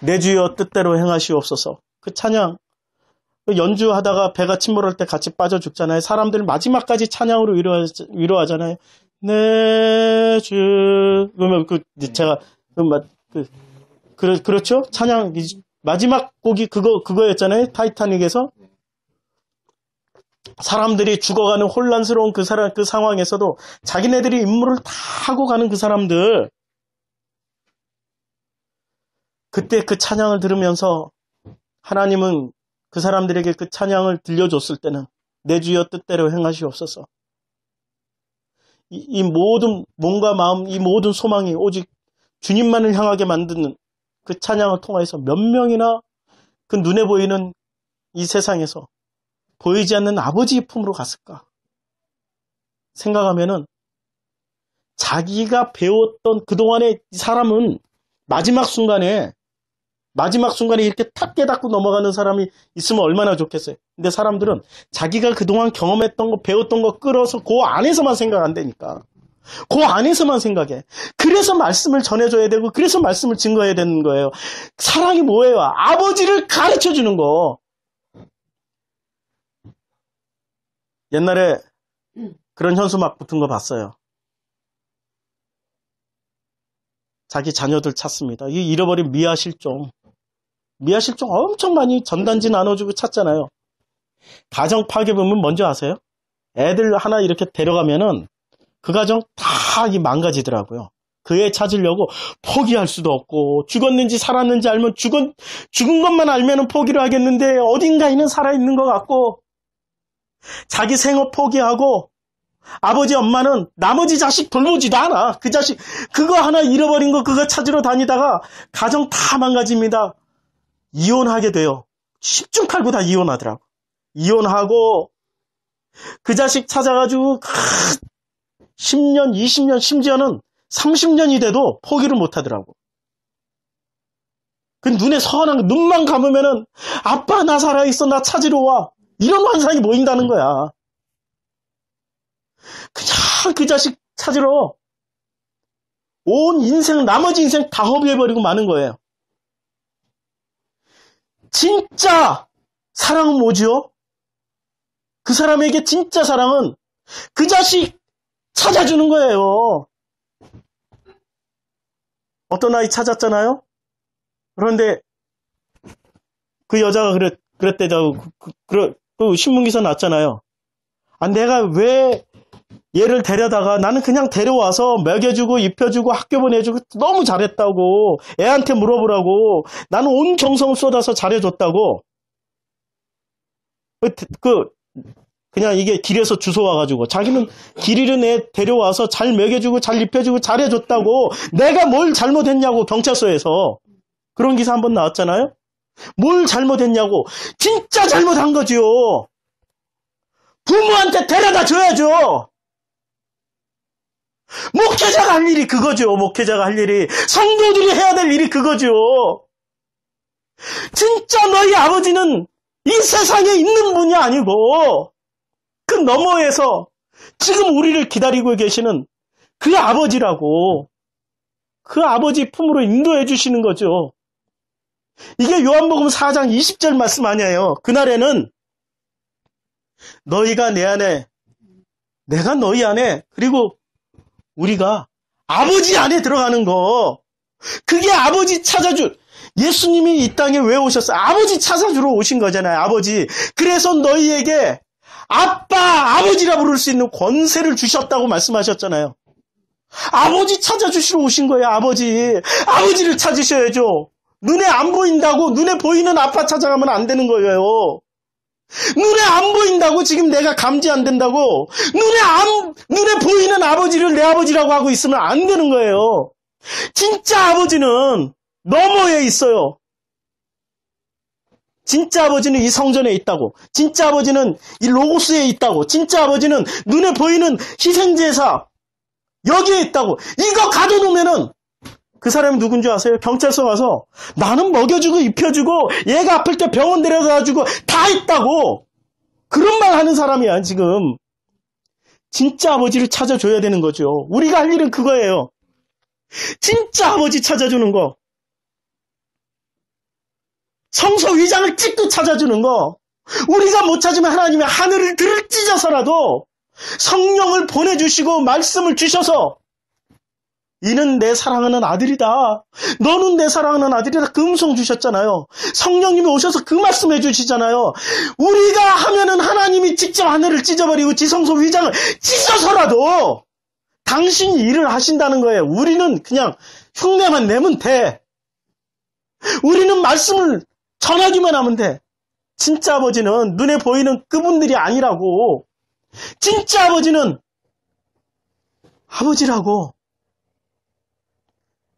내 주여 뜻대로 행하시옵소서 그 찬양 그 연주하다가 배가 침몰할 때 같이 빠져 죽잖아요. 사람들 마지막까지 찬양으로 위로하, 위로하잖아요. 내 네, 주. 그러면 그 네. 제가 그막그 그, 그 그렇죠? 찬양 마지막 곡이 그거 그거였잖아요. 타이타닉에서 사람들이 죽어가는 혼란스러운 그 사람 그 상황에서도 자기네들이 임무를 다 하고 가는 그 사람들 그때 그 찬양을 들으면서 하나님은 그 사람들에게 그 찬양을 들려줬을 때는 내 주여 뜻대로 행하시옵소서. 이, 모든 몸과 마음, 이 모든 소망이 오직 주님만을 향하게 만드는 그 찬양을 통하여서 몇 명이나 그 눈에 보이는 이 세상에서 보이지 않는 아버지의 품으로 갔을까? 생각하면은 자기가 배웠던 그동안의 사람은 마지막 순간에 마지막 순간에 이렇게 탁 깨닫고 넘어가는 사람이 있으면 얼마나 좋겠어요. 근데 사람들은 자기가 그동안 경험했던 거, 배웠던 거 끌어서 그 안에서만 생각 안 되니까. 그 안에서만 생각해. 그래서 말씀을 전해줘야 되고, 그래서 말씀을 증거해야 되는 거예요. 사랑이 뭐예요? 아버지를 가르쳐 주는 거. 옛날에 그런 현수막 붙은 거 봤어요. 자기 자녀들 찾습니다. 이 잃어버린 미아 실종. 미아실종 엄청 많이 전단지 나눠주고 찾잖아요. 가정 파괴범면 뭔지 아세요? 애들 하나 이렇게 데려가면은 그 가정 다 망가지더라고요. 그 애 찾으려고 포기할 수도 없고 죽었는지 살았는지 알면 죽은 죽은 것만 알면은 포기를 하겠는데 어딘가에는 살아 있는 것 같고 자기 생업 포기하고 아버지 엄마는 나머지 자식 돌보지도 않아. 그 자식 그거 하나 잃어버린 거 그거 찾으러 다니다가 가정 다 망가집니다. 이혼하게 돼요. 십중팔구 다 이혼하더라고. 이혼하고 그 자식 찾아가지고 10년, 아, 20년, 심지어는 30년이 돼도 포기를 못하더라고. 그 눈에 선한 눈만 감으면은 아빠 나 살아 있어 나 찾으러 와 이런 환상이 보인다는 거야. 그냥 그 자식 찾으러 온 인생 나머지 인생 다 허비해버리고 마는 거예요. 진짜 사랑은 뭐지요? 그 사람에게 진짜 사랑은 그 자식 찾아주는 거예요. 어떤 아이 찾았잖아요? 그런데 그 여자가 그랬, 그랬대자고, 그, 그, 그, 그, 신문기사 났잖아요. 아, 내가 왜 얘를 데려다가 나는 그냥 데려와서 먹여주고 입혀주고 학교 보내주고 너무 잘했다고 애한테 물어보라고 나는 온 정성을 쏟아서 잘해줬다고 그, 그 그냥 이게 길에서 주소 와가지고 자기는 길 잃은 애 데려와서 잘 먹여주고 잘 입혀주고 잘해줬다고 내가 뭘 잘못했냐고 경찰서에서 그런 기사 한번 나왔잖아요 뭘 잘못했냐고 진짜 잘못한 거지요 부모한테 데려다 줘야죠 목회자가 할 일이 그거죠. 목회자가 할 일이. 성도들이 해야 될 일이 그거죠. 진짜 너희 아버지는 이 세상에 있는 분이 아니고 그 너머에서 지금 우리를 기다리고 계시는 그 아버지라고 그 아버지 품으로 인도해 주시는 거죠. 이게 요한복음 4장 20절 말씀 아니에요. 그날에는 너희가 내 안에, 내가 너희 안에, 그리고 우리가 아버지 안에 들어가는 거. 그게 아버지 찾아줄. 예수님이 이 땅에 왜 오셨어? 아버지 찾아주러 오신 거잖아요. 아버지. 그래서 너희에게 아빠, 아버지라 부를 수 있는 권세를 주셨다고 말씀하셨잖아요. 아버지 찾아주시러 오신 거예요. 아버지. 아버지를 찾으셔야죠. 눈에 안 보인다고 눈에 보이는 아빠 찾아가면 안 되는 거예요. 눈에 안 보인다고 지금 내가 감지 안 된다고 눈에 안 눈에 보이는 아버지를 내 아버지라고 하고 있으면 안 되는 거예요. 진짜 아버지는 너머에 있어요. 진짜 아버지는 이 성전에 있다고. 진짜 아버지는 이 로고스에 있다고. 진짜 아버지는 눈에 보이는 희생제사 여기에 있다고. 이거 가둬놓으면은 그 사람이 누군지 아세요? 경찰서 가서 나는 먹여주고 입혀주고 얘가 아플 때 병원 데려가가지고다 했다고 그런 말 하는 사람이야 지금 진짜 아버지를 찾아줘야 되는 거죠. 우리가 할 일은 그거예요. 진짜 아버지 찾아주는 거. 성소 위장을 찍고 찾아주는 거. 우리가 못 찾으면 하나님의 하늘을 들을 찢어서라도 성령을 보내주시고 말씀을 주셔서 이는 내 사랑하는 아들이다. 너는 내 사랑하는 아들이다. 금 그 음성 주셨잖아요. 성령님이 오셔서 그 말씀해 주시잖아요. 우리가 하면은 하나님이 직접 하늘을 찢어버리고 지성소 위장을 찢어서라도 당신이 일을 하신다는 거예요. 우리는 그냥 흉내만 내면 돼. 우리는 말씀을 전하기만 하면 돼. 진짜 아버지는 눈에 보이는 그분들이 아니라고. 진짜 아버지는 아버지라고.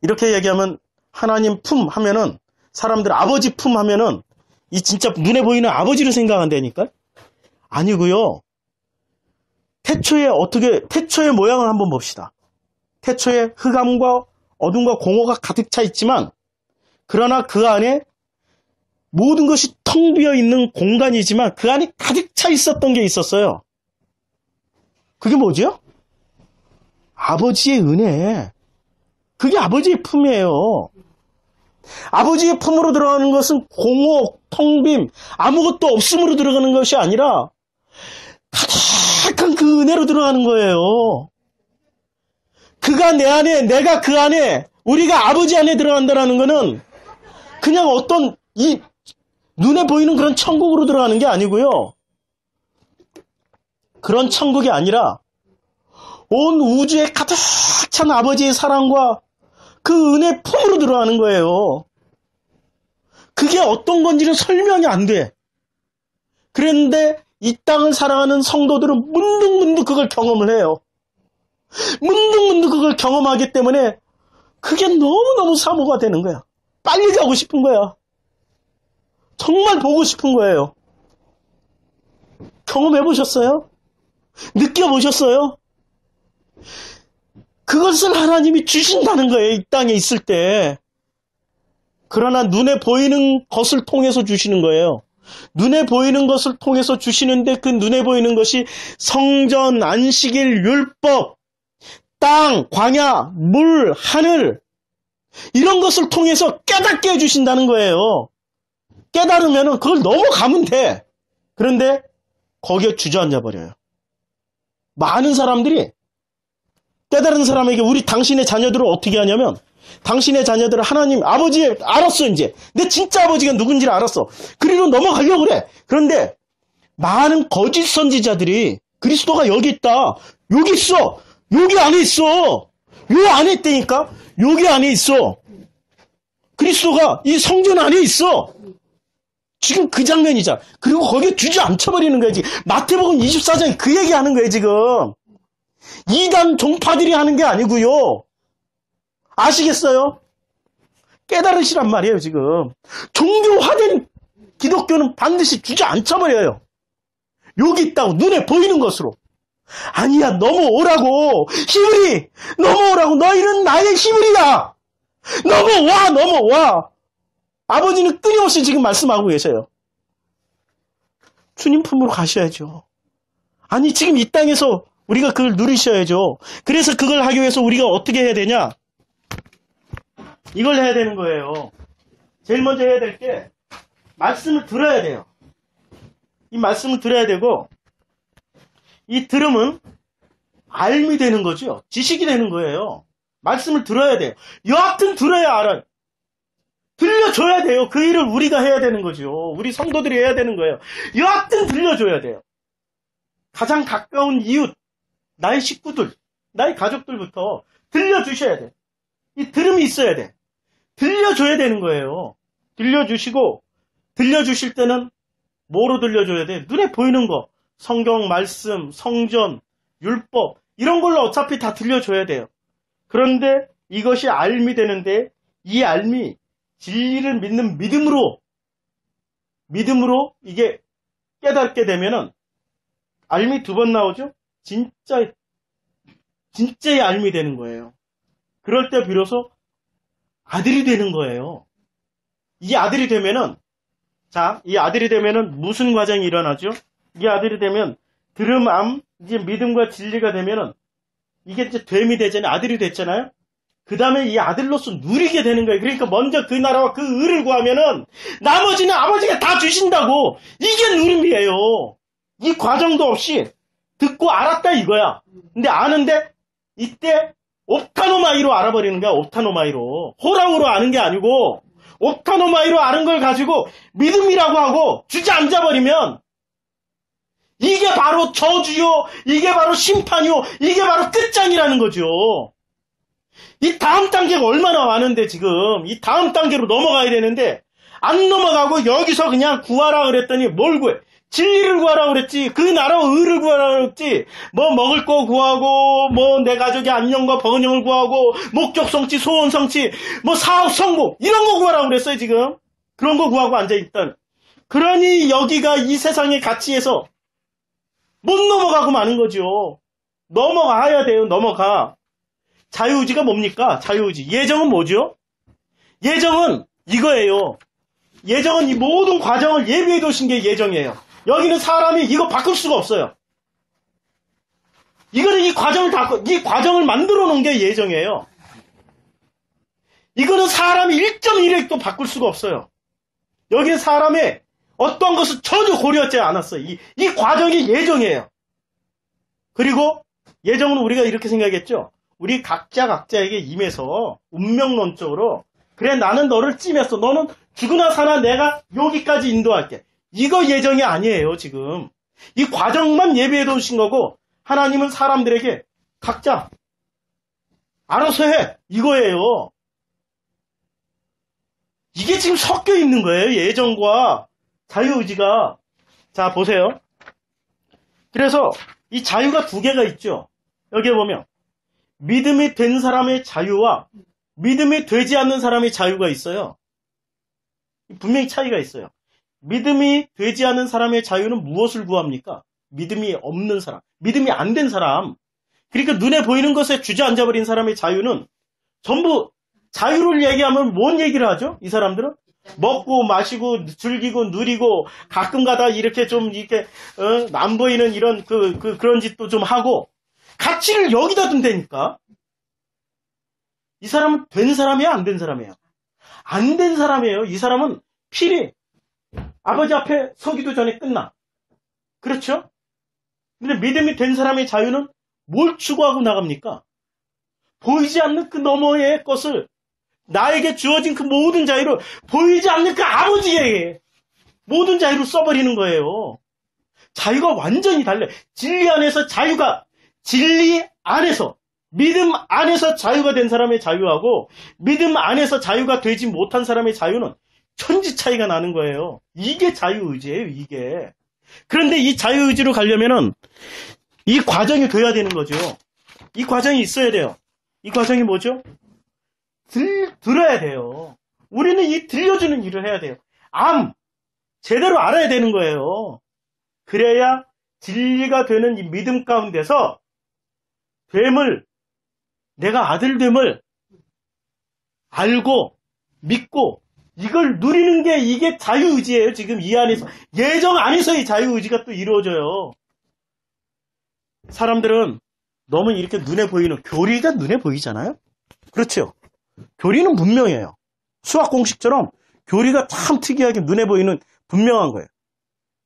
이렇게 얘기하면 하나님 품 하면은 사람들 아버지 품 하면은 이 진짜 눈에 보이는 아버지를 생각한다니까? 아니고요. 태초에 어떻게 태초의 모양을 한번 봅시다. 태초에 흑암과 어둠과 공허가 가득 차 있지만 그러나 그 안에 모든 것이 텅 비어 있는 공간이지만 그 안에 가득 차 있었던 게 있었어요. 그게 뭐죠? 아버지의 은혜. 그게 아버지의 품이에요. 아버지의 품으로 들어가는 것은 공허, 통빔 아무것도 없음으로 들어가는 것이 아니라 가득한 그 은혜로 들어가는 거예요. 그가 내 안에, 내가 그 안에, 우리가 아버지 안에 들어간다라는 것은 그냥 어떤 이 눈에 보이는 그런 천국으로 들어가는 게 아니고요. 그런 천국이 아니라 온 우주에 가득 찬 아버지의 사랑과 그 은혜 품으로 들어가는 거예요. 그게 어떤 건지는 설명이 안 돼. 그랬는데이 땅을 사랑하는 성도들은 문득문득 그걸 경험을 해요. 문득문득 그걸 경험하기 때문에 그게 너무너무 사모가 되는 거야. 빨리 가고 싶은 거야. 정말 보고 싶은 거예요. 경험해 보셨어요? 느껴 보셨어요? 그것을 하나님이 주신다는 거예요. 이 땅에 있을 때. 그러나 눈에 보이는 것을 통해서 주시는 거예요. 눈에 보이는 것을 통해서 주시는데 그 눈에 보이는 것이 성전, 안식일, 율법, 땅, 광야, 물, 하늘 이런 것을 통해서 깨닫게 해주신다는 거예요. 깨달으면 그걸 넘어가면 돼. 그런데 거기에 주저앉아 버려요. 많은 사람들이 깨달은 사람에게 우리 당신의 자녀들을 어떻게 하냐면 당신의 자녀들을 하나님 아버지 알았어 이제 내 진짜 아버지가 누군지를 알았어 그리로 넘어가려고 그래 그런데 많은 거짓 선지자들이 그리스도가 여기 있다 여기 있어 여기 안에 있어 요 안에 있다니까 여기 안에 있어 그리스도가 이 성전 안에 있어 지금 그 장면이잖아 그리고 거기에 주저앉혀버리는 거야 지금 마태복음 24장에 그 얘기하는 거야 지금 이단 종파들이 하는 게 아니고요. 아시겠어요? 깨달으시란 말이에요 지금. 종교화된 기독교는 반드시 주저앉혀버려요. 여기 있다고 눈에 보이는 것으로. 아니야 넘어오라고 히브리 넘어오라고 너희는 나의 히브리다 넘어와 넘어와 아버지는 끊임없이 지금 말씀하고 계세요 주님 품으로 가셔야죠 아니 지금 이 땅에서 우리가 그걸 누리셔야죠. 그래서 그걸 하기 위해서 우리가 어떻게 해야 되냐? 이걸 해야 되는 거예요. 제일 먼저 해야 될 게 말씀을 들어야 돼요. 이 말씀을 들어야 되고 이 들음은 알미 되는 거죠. 지식이 되는 거예요. 말씀을 들어야 돼요. 여하튼 들어야 알아요. 들려줘야 돼요. 그 일을 우리가 해야 되는 거죠. 우리 성도들이 해야 되는 거예요. 여하튼 들려줘야 돼요. 가장 가까운 이웃, 나의 식구들, 나의 가족들부터 들려주셔야 돼. 이 들음이 있어야 돼. 들려줘야 되는 거예요. 들려주시고, 들려주실 때는 뭐로 들려줘야 돼? 눈에 보이는 거. 성경 말씀, 성전, 율법, 이런 걸로 어차피 다 들려줘야 돼요. 그런데 이것이 알미 되는데, 이 알미, 진리를 믿는 믿음으로, 믿음으로 이게 깨닫게 되면은, 알미 두 번 나오죠? 진짜 진짜의 알미 되는 거예요. 그럴 때 비로소 아들이 되는 거예요. 이 아들이 되면은 자, 이 아들이 되면은 무슨 과정이 일어나죠? 이 아들이 되면 들음 암 이제 믿음과 진리가 되면은 이게 이제 됨이 되잖아요. 아들이 됐잖아요. 그 다음에 이 아들로서 누리게 되는 거예요. 그러니까 먼저 그 나라와 그 의를 구하면은 나머지는 아버지가 다 주신다고 이게 누림이에요. 이 과정도 없이 듣고 알았다 이거야. 근데 아는데 이때 옵타노마이로 알아버리는 거야. 옵타노마이로. 호랑으로 아는 게 아니고 옵타노마이로 아는 걸 가지고 믿음이라고 하고 주저앉아 버리면 이게 바로 저주요. 이게 바로 심판이요. 이게 바로 끝장이라는 거죠. 이 다음 단계가 얼마나 많은데 지금 이 다음 단계로 넘어가야 되는데 안 넘어가고 여기서 그냥 구하라 그랬더니 뭘 구해? 진리를 구하라 그랬지. 그 나라와 의를 구하라 그랬지. 뭐 먹을 거 구하고, 뭐 내 가족의 안녕과 번영을 구하고, 목적 성취, 소원 성취, 뭐 사업 성공, 이런 거구하라 그랬어요, 지금. 그런 거 구하고 앉아있던. 그러니 여기가 이 세상의 가치에서 못 넘어가고 마는 거죠. 넘어가야 돼요, 넘어가. 자유의지가 뭡니까? 자유의지. 예정은 뭐죠? 예정은 이거예요. 예정은 이 모든 과정을 예비해 두신 게 예정이에요. 여기는 사람이 이거 바꿀 수가 없어요. 이거는 이 과정을 다, 이 과정을 만들어 놓은 게 예정이에요. 이거는 사람이 1.1획도 바꿀 수가 없어요. 여기는 사람의 어떤 것을 전혀 고려하지 않았어요. 이, 이 과정이 예정이에요. 그리고 예정은 우리가 이렇게 생각했죠. 우리 각자 각자에게 임해서 운명론적으로 그래 나는 너를 찜했어. 너는 죽으나 사나 내가 여기까지 인도할게. 이거 예정이 아니에요, 지금. 이 과정만 예비해 놓으신 거고, 하나님은 사람들에게 각자 알아서 해. 이거예요. 이게 지금 섞여 있는 거예요. 예정과 자유의지가. 자, 보세요. 그래서 이 자유가 두 개가 있죠. 여기에 보면 믿음이 된 사람의 자유와 믿음이 되지 않는 사람의 자유가 있어요. 분명히 차이가 있어요. 믿음이 되지 않은 사람의 자유는 무엇을 구합니까? 믿음이 없는 사람, 믿음이 안 된 사람. 그러니까 눈에 보이는 것에 주저앉아버린 사람의 자유는 전부 자유를 얘기하면 뭔 얘기를 하죠? 이 사람들은 먹고 마시고 즐기고 누리고 가끔가다 이렇게 좀 이렇게 어, 안 보이는 이런 그, 그 그런 짓도 좀 하고 가치를 여기다 둔다니까. 이 사람은 된 사람이야, 안 된 사람이야? 안된 사람이에요. 이 사람은 필히 아버지 앞에 서기도 전에 끝나. 그렇죠? 근데 믿음이 된 사람의 자유는 뭘 추구하고 나갑니까? 보이지 않는 그 너머의 것을 나에게 주어진 그 모든 자유를 보이지 않는 그 아버지에게 모든 자유를 써버리는 거예요. 자유가 완전히 달라. 진리 안에서 자유가 진리 안에서 믿음 안에서 자유가 된 사람의 자유하고 믿음 안에서 자유가 되지 못한 사람의 자유는 천지 차이가 나는 거예요. 이게 자유의지예요, 이게. 그런데 이 자유의지로 가려면은 이 과정이 돼야 되는 거죠. 이 과정이 있어야 돼요. 이 과정이 뭐죠? 들, 들어야 돼요. 우리는 이 들려주는 일을 해야 돼요. 암! 제대로 알아야 되는 거예요. 그래야 진리가 되는 이 믿음 가운데서 됨을, 내가 아들 됨을 알고 믿고 이걸 누리는 게 이게 자유의지예요. 지금 이 안에서 예정 안에서의 자유의지가 또 이루어져요. 사람들은 너무 이렇게 눈에 보이는 교리가 눈에 보이잖아요. 그렇죠. 교리는 분명해요. 수학 공식처럼 교리가 참 특이하게 눈에 보이는 분명한 거예요.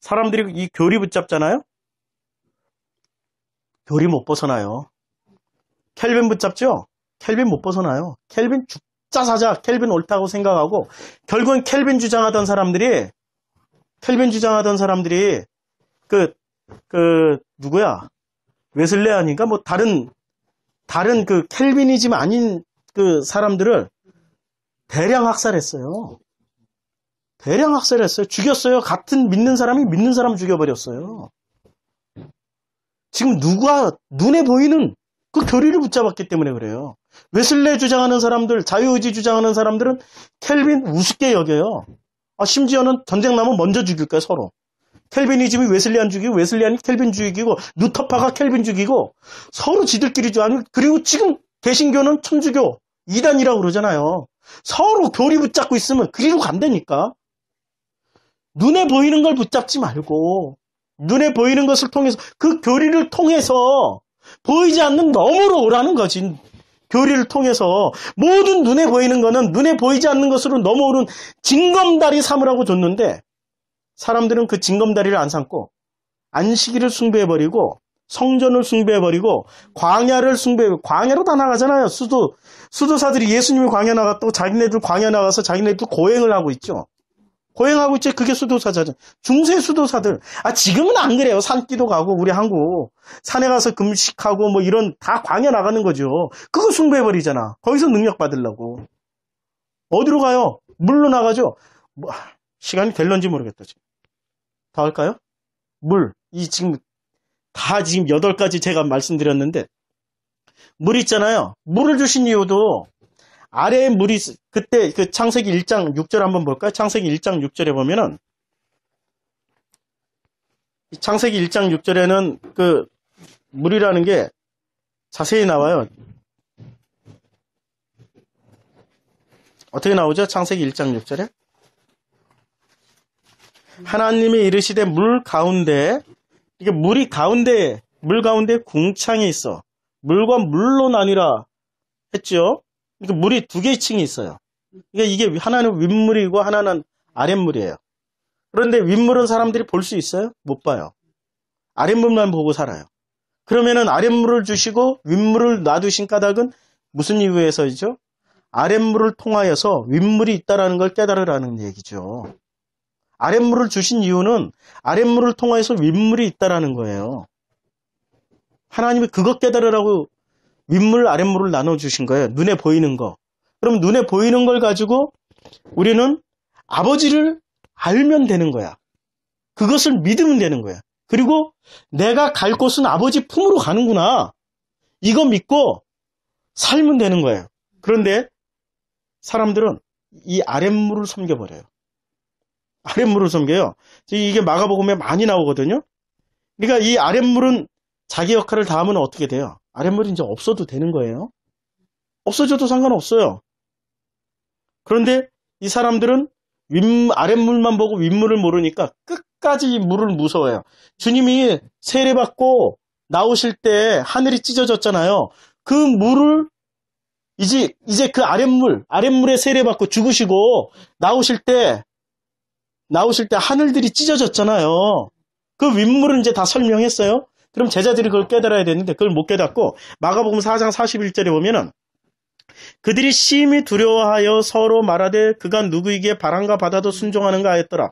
사람들이 이 교리 붙잡잖아요. 교리 못 벗어나요. 켈빈 붙잡죠? 켈빈 못 벗어나요. 켈빈 죽, 진짜 사자 켈빈 옳다고 생각하고 결국은 켈빈 주장하던 사람들이 켈빈 주장하던 사람들이 그그 그 누구야 웨슬레 아닌가 뭐 다른 다른 그 켈빈이즘 아닌 그 사람들을 대량 학살했어요. 대량 학살했어요. 죽였어요. 같은 믿는 사람이 믿는 사람 죽여버렸어요. 지금 누가 눈에 보이는 그 교리를 붙잡았기 때문에 그래요. 웨슬레 주장하는 사람들, 자유의지 주장하는 사람들은 켈빈 우습게 여겨요. 아, 심지어는 전쟁 나면 먼저 죽일 거야, 서로. 켈빈이즘이 웨슬리안 죽이고, 웨슬리안 켈빈 죽이고, 루터파가 켈빈 죽이고, 서로 지들끼리 죽이고, 그리고 지금 개신교는 천주교, 이단이라고 그러잖아요. 서로 교리 붙잡고 있으면 그리로 간다니까. 눈에 보이는 걸 붙잡지 말고, 눈에 보이는 것을 통해서, 그 교리를 통해서, 보이지 않는 너머로 오라는 거지. 교리를 통해서 모든 눈에 보이는 것은 눈에 보이지 않는 것으로 넘어오는 징검다리 삼으라고 줬는데 사람들은 그 징검다리를 안 삼고 안식일을 숭배해버리고 성전을 숭배해버리고 광야를 숭배해 광야로 다 나가잖아요. 수도 수도사들이 예수님이 광야 나갔다고 자기네들 광야 나가서 자기네들 고행을 하고 있죠. 고행하고 있지 그게 수도사잖아요. 중세 수도사들. 아 지금은 안 그래요. 산기도 가고 우리 한국 산에 가서 금식하고 뭐 이런 다 광야 나가는 거죠. 그거 숭배해버리잖아. 거기서 능력 받으려고. 어디로 가요? 물로 나가죠. 뭐, 시간이 될런지 모르겠다 지금. 다 할까요? 물. 이 지금 다 지금 여덟 가지 제가 말씀드렸는데 물 있잖아요. 물을 주신 이유도 아래의 물이 그때 그 창세기 1장 6절 한번 볼까요? 창세기 1장 6절에 보면은 창세기 1장 6절에는 그 물이라는 게 자세히 나와요. 어떻게 나오죠? 창세기 1장 6절에 하나님이 이르시되 물 가운데 이게 물이 가운데 물 가운데 궁창이 있어 물과 물로 나뉘라 했죠. 그러니까 물이 두 개의 층이 있어요. 그러니까 이게 하나는 윗물이고 하나는 아랫물이에요. 그런데 윗물은 사람들이 볼 수 있어요? 못 봐요. 아랫물만 보고 살아요. 그러면은 아랫물을 주시고 윗물을 놔두신 까닭은 무슨 이유에서이죠? 아랫물을 통하여서 윗물이 있다라는 걸 깨달으라는 얘기죠. 아랫물을 주신 이유는 아랫물을 통하여서 윗물이 있다라는 거예요. 하나님이 그것 깨달으라고 윗물 아랫물을 나눠 주신 거예요. 눈에 보이는 거. 그럼 눈에 보이는 걸 가지고 우리는 아버지를 알면 되는 거야. 그것을 믿으면 되는 거야. 그리고 내가 갈 곳은 아버지 품으로 가는구나. 이거 믿고 살면 되는 거예요. 그런데 사람들은 이 아랫물을 섬겨버려요. 아랫물을 섬겨요. 이게 마가복음에 많이 나오거든요. 그러니까 이 아랫물은 자기 역할을 다하면 어떻게 돼요? 아랫머리 이제 없어도 되는 거예요. 없어져도 상관없어요. 그런데 이 사람들은 윗, 아랫물만 보고 윗물을 모르니까 끝까지 물을 무서워요. 주님이 세례받고 나오실 때 하늘이 찢어졌잖아요. 그 물을 이제, 이제 그 아랫물, 아랫물에 세례받고 죽으시고 나오실 때, 나오실 때 하늘들이 찢어졌잖아요. 그 윗물은 이제 다 설명했어요. 그럼 제자들이 그걸 깨달아야 되는데 그걸 못 깨닫고 마가복음 4장 41절에 보면은 그들이 심히 두려워하여 서로 말하되 그가 누구에게 바람과 바다도 순종하는가 하였더라.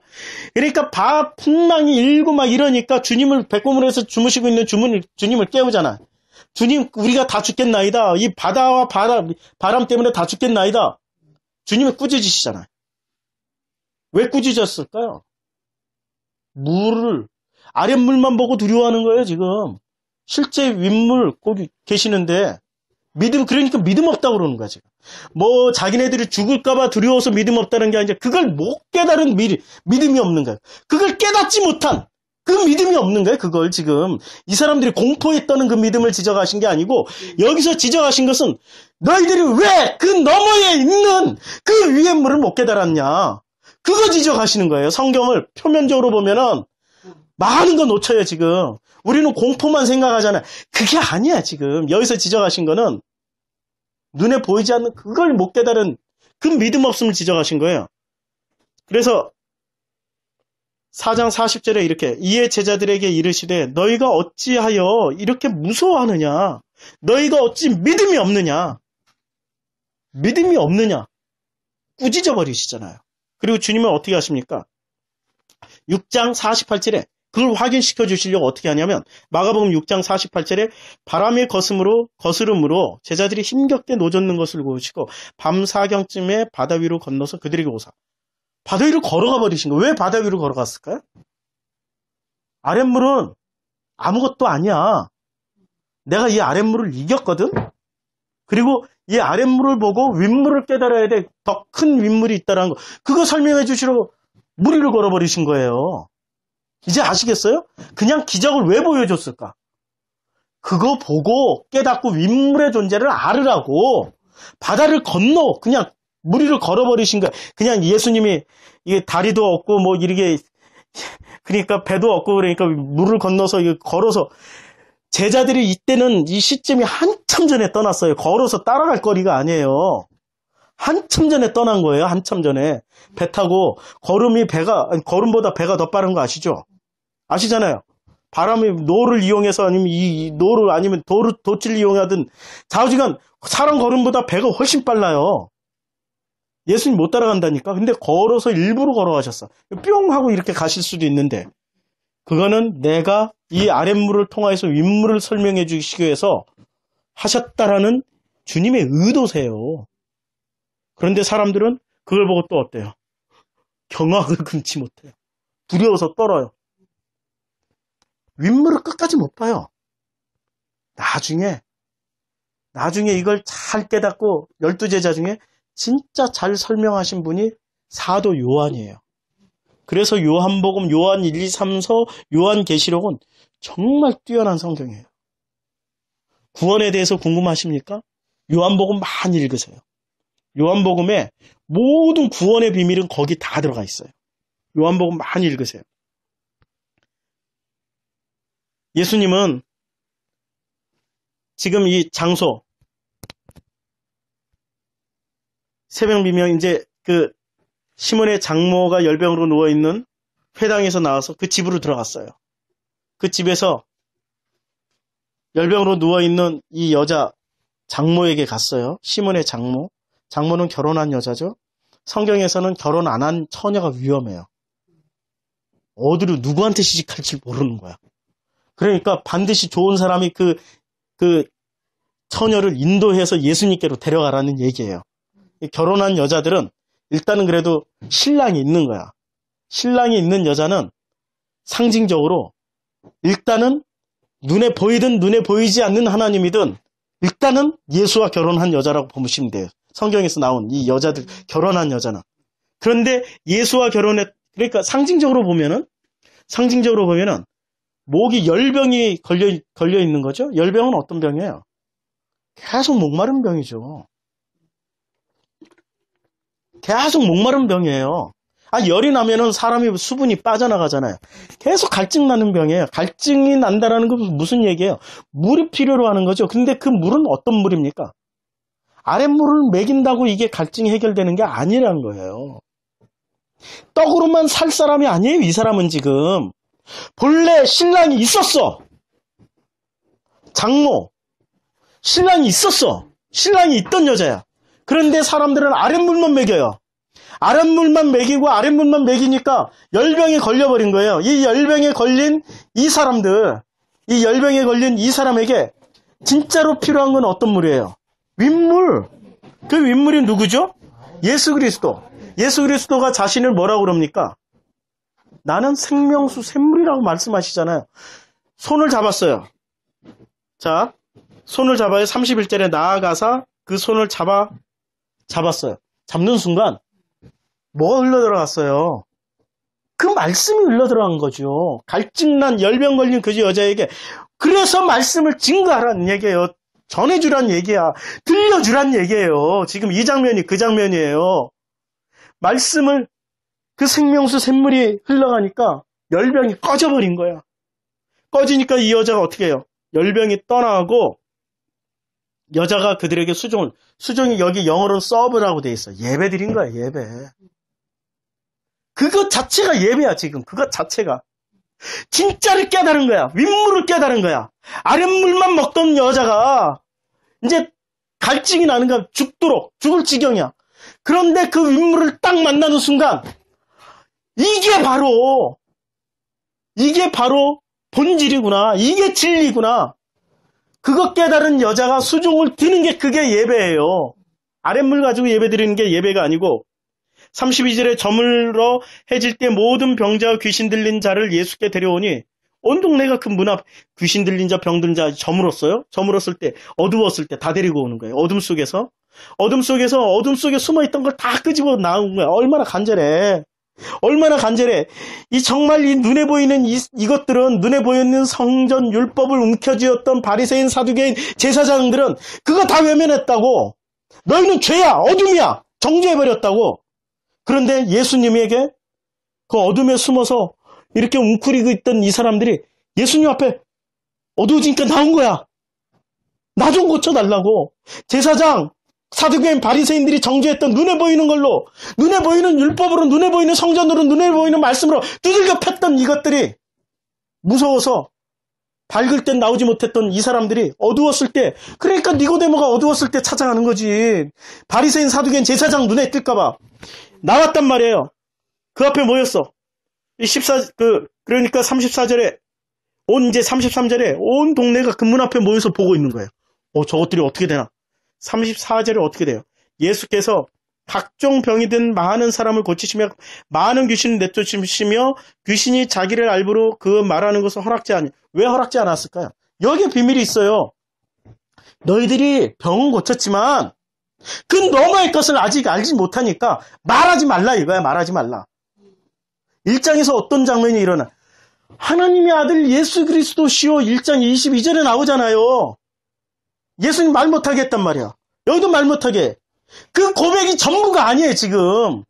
그러니까 바 풍랑이 일고 막 이러니까 주님을 백고물해서 주무시고 있는 주문, 주님을 깨우잖아. 주님 우리가 다 죽겠나이다. 이 바다와 바람, 바람 때문에 다 죽겠나이다. 주님이 꾸짖으시잖아. 왜 꾸짖었을까요? 물을 아랫물만 보고 두려워하는 거예요, 지금. 실제 윗물 거기 계시는데 믿음 그러니까 믿음 없다고 그러는 거야 지금 뭐 자기네들이 죽을까봐 두려워서 믿음 없다는 게 아니라 그걸 못 깨달은 미, 믿음이 없는 거야 그걸 깨닫지 못한 그 믿음이 없는 거야 그걸 지금 이 사람들이 공포에 떠는 그 믿음을 지적하신 게 아니고 여기서 지적하신 것은 너희들이 왜 그 너머에 있는 그 위의 물을 못 깨달았냐 그거 지적하시는 거예요 성경을 표면적으로 보면은 많은 거 놓쳐요, 지금. 우리는 공포만 생각하잖아요. 그게 아니야, 지금. 여기서 지적하신 거는 눈에 보이지 않는 그걸 못 깨달은 그 믿음 없음을 지적하신 거예요. 그래서 4장 40절에 이렇게 이에 제자들에게 이르시되 너희가 어찌하여 이렇게 무서워하느냐 너희가 어찌 믿음이 없느냐 믿음이 없느냐 꾸짖어 버리시잖아요. 그리고 주님은 어떻게 하십니까? 6장 48절에 그걸 확인시켜 주시려고 어떻게 하냐면 마가복음 6장 48절에 바람의 거슴으로 거스름으로 제자들이 힘겹게 노젓는 것을 보시고 밤 사경쯤에 바다 위로 건너서 그들에게 오사 바다 위로 걸어가 버리신 거예요. 왜 바다 위로 걸어갔을까요? 아랫물은 아무것도 아니야. 내가 이 아랫물을 이겼거든. 그리고 이 아랫물을 보고 윗물을 깨달아야 돼. 더 큰 윗물이 있다라는 거. 그거 설명해 주시려고 무리를 걸어버리신 거예요. 이제 아시겠어요? 그냥 기적을 왜 보여줬을까? 그거 보고 깨닫고 윗물의 존재를 알으라고 바다를 건너 그냥 무리를 걸어버리신 거야 그냥 예수님이 이게 다리도 없고 뭐 이렇게 그러니까 배도 없고 그러니까 물을 건너서 걸어서 제자들이 이때는 이 시점이 한참 전에 떠났어요. 걸어서 따라갈 거리가 아니에요. 한참 전에 떠난 거예요. 한참 전에 배 타고 걸음이 배가 걸음보다 배가 더 빠른 거 아시죠? 아시잖아요. 바람이 노를 이용해서 아니면 이, 노를 아니면 도를 도치를 이용하든 좌우지간 사람 걸음보다 배가 훨씬 빨라요. 예수님 못 따라간다니까. 근데 걸어서 일부러 걸어가셨어. 뿅 하고 이렇게 가실 수도 있는데 그거는 내가 이 아랫물을 통하여서 윗물을 설명해 주시기 위해서 하셨다라는 주님의 의도세요. 그런데 사람들은 그걸 보고 또 어때요? 경악을 금치 못해요. 두려워서 떨어요. 윗물을 끝까지 못 봐요. 나중에 나중에 이걸 잘 깨닫고 열두 제자 중에 진짜 잘 설명하신 분이 사도 요한이에요. 그래서 요한복음, 요한 1, 2, 3서, 요한 계시록은 정말 뛰어난 성경이에요. 구원에 대해서 궁금하십니까? 요한복음 많이 읽으세요. 요한복음에 모든 구원의 비밀은 거기 다 들어가 있어요. 요한복음 많이 읽으세요. 예수님은 지금 이 장소, 새벽 비명 이제 그 시몬의 장모가 열병으로 누워 있는 회당에서 나와서 그 집으로 들어갔어요. 그 집에서 열병으로 누워 있는 이 여자 장모에게 갔어요. 시몬의 장모. 장모는 결혼한 여자죠. 성경에서는 결혼 안 한 처녀가 위험해요. 어디로 누구한테 시집갈지 모르는 거야. 그러니까 반드시 좋은 사람이 그, 그 처녀를 인도해서 예수님께로 데려가라는 얘기예요. 결혼한 여자들은 일단은 그래도 신랑이 있는 거야. 신랑이 있는 여자는 상징적으로 일단은 눈에 보이든 눈에 보이지 않는 하나님이든 일단은 예수와 결혼한 여자라고 보시면 돼요. 성경에서 나온 이 여자들 결혼한 여자는 그런데 예수와 결혼했 그러니까 상징적으로 보면은 상징적으로 보면은 목이 열병이 걸려, 걸려 있는 거죠. 열병은 어떤 병이에요? 계속 목마른 병이죠. 계속 목마른 병이에요. 아, 열이 나면은 사람이 수분이 빠져나가잖아요. 계속 갈증 나는 병이에요. 갈증이 난다라는 건 무슨 얘기예요? 물이 필요로 하는 거죠. 근데 그 물은 어떤 물입니까? 아랫물을 먹인다고 이게 갈증이 해결되는 게 아니라는 거예요. 떡으로만 살 사람이 아니에요, 이 사람은 지금. 본래 신랑이 있었어. 장모. 신랑이 있었어. 신랑이 있던 여자야. 그런데 사람들은 아랫물만 먹여요. 아랫물만 먹이고 아랫물만 먹이니까 열병에 걸려버린 거예요. 이 열병에 걸린 이 사람들, 이 열병에 걸린 이 사람에게 진짜로 필요한 건 어떤 물이에요? 윗물. 그 윗물이 누구죠? 예수 그리스도. 예수 그리스도가 자신을 뭐라고 그럽니까? 나는 생명수 샘물이라고 말씀하시잖아요. 손을 잡았어요. 자, 손을 잡아요. 31절에 나아가서 그 손을 잡아, 잡았어요. 잡는 순간, 뭐가 흘러 들어갔어요? 그 말씀이 흘러 들어간 거죠. 갈증난 열병 걸린 그 여자에게 그래서 말씀을 증거하라는 얘기예요. 전해주란 얘기야. 들려주란 얘기예요. 지금 이 장면이 그 장면이에요. 말씀을 그 생명수 샘물이 흘러가니까 열병이 꺼져버린 거야. 꺼지니까 이 여자가 어떻게 해요? 열병이 떠나고 여자가 그들에게 수종을 수종이 여기 영어로 서브라고 돼 있어. 예배 드린 거야, 예배. 그것 자체가 예배야, 지금. 그것 자체가. 진짜를 깨달은 거야. 윗물을 깨달은 거야. 아랫물만 먹던 여자가 이제 갈증이 나는 가 죽도록. 죽을 지경이야. 그런데 그 윗물을 딱 만나는 순간 이게 바로, 이게 바로 본질이구나. 이게 진리구나. 그것 깨달은 여자가 수종을 드는 게 그게 예배예요. 아랫물 가지고 예배 드리는 게 예배가 아니고 32절에 저물러 해질 때 모든 병자와 귀신 들린 자를 예수께 데려오니 온 동네가 그 문 앞 귀신 들린 자, 병든 자 저물었어요. 저물었을 때 어두웠을 때 다 데리고 오는 거예요. 어둠 속에서 어둠 속에서 어둠 속에 숨어 있던 걸 다 끄집어 나온 거야. 얼마나 간절해. 얼마나 간절해. 이 정말 이 눈에 보이는 이, 이것들은 눈에 보이는 성전 율법을 움켜쥐었던 바리새인 사두개인 제사장들은 그거 다 외면했다고. 너희는 죄야, 어둠이야. 정죄해버렸다고. 그런데 예수님에게 그 어둠에 숨어서 이렇게 웅크리고 있던 이 사람들이 예수님 앞에 어두워지니까 나온 거야. 나 좀 고쳐달라고. 제사장, 사두개인 바리새인들이 정죄했던 눈에 보이는 걸로 눈에 보이는 율법으로 눈에 보이는 성전으로 눈에 보이는 말씀으로 두들겨 팼던 이것들이 무서워서 밝을 땐 나오지 못했던 이 사람들이 어두웠을 때 그러니까 니고데모가 어두웠을 때 찾아가는 거지 바리새인 사두개인 제사장 눈에 뜰까봐 나왔단 말이에요 그 앞에 모였어 14, 그, 그러니까 34절에 온 이제 33절에 온 동네가 그 문 앞에 모여서 보고 있는 거예요 어 저것들이 어떻게 되나 34절에 어떻게 돼요? 예수께서 각종 병이 든 많은 사람을 고치시며 많은 귀신을 내쫓으시며 귀신이 자기를 알부로 그 말하는 것을 허락지 아니 왜 허락지 않았을까요? 여기에 비밀이 있어요. 너희들이 병은 고쳤지만 그 너머의 것을 아직 알지 못하니까 말하지 말라 이거야 말하지 말라. 1장에서 어떤 장면이 일어나? 하나님의 아들 예수 그리스도시오 1장 22절에 나오잖아요. 예수님 말 못하게 했단 말이야. 여기도 말 못하게. 그 고백이 전부가 아니에요, 지금.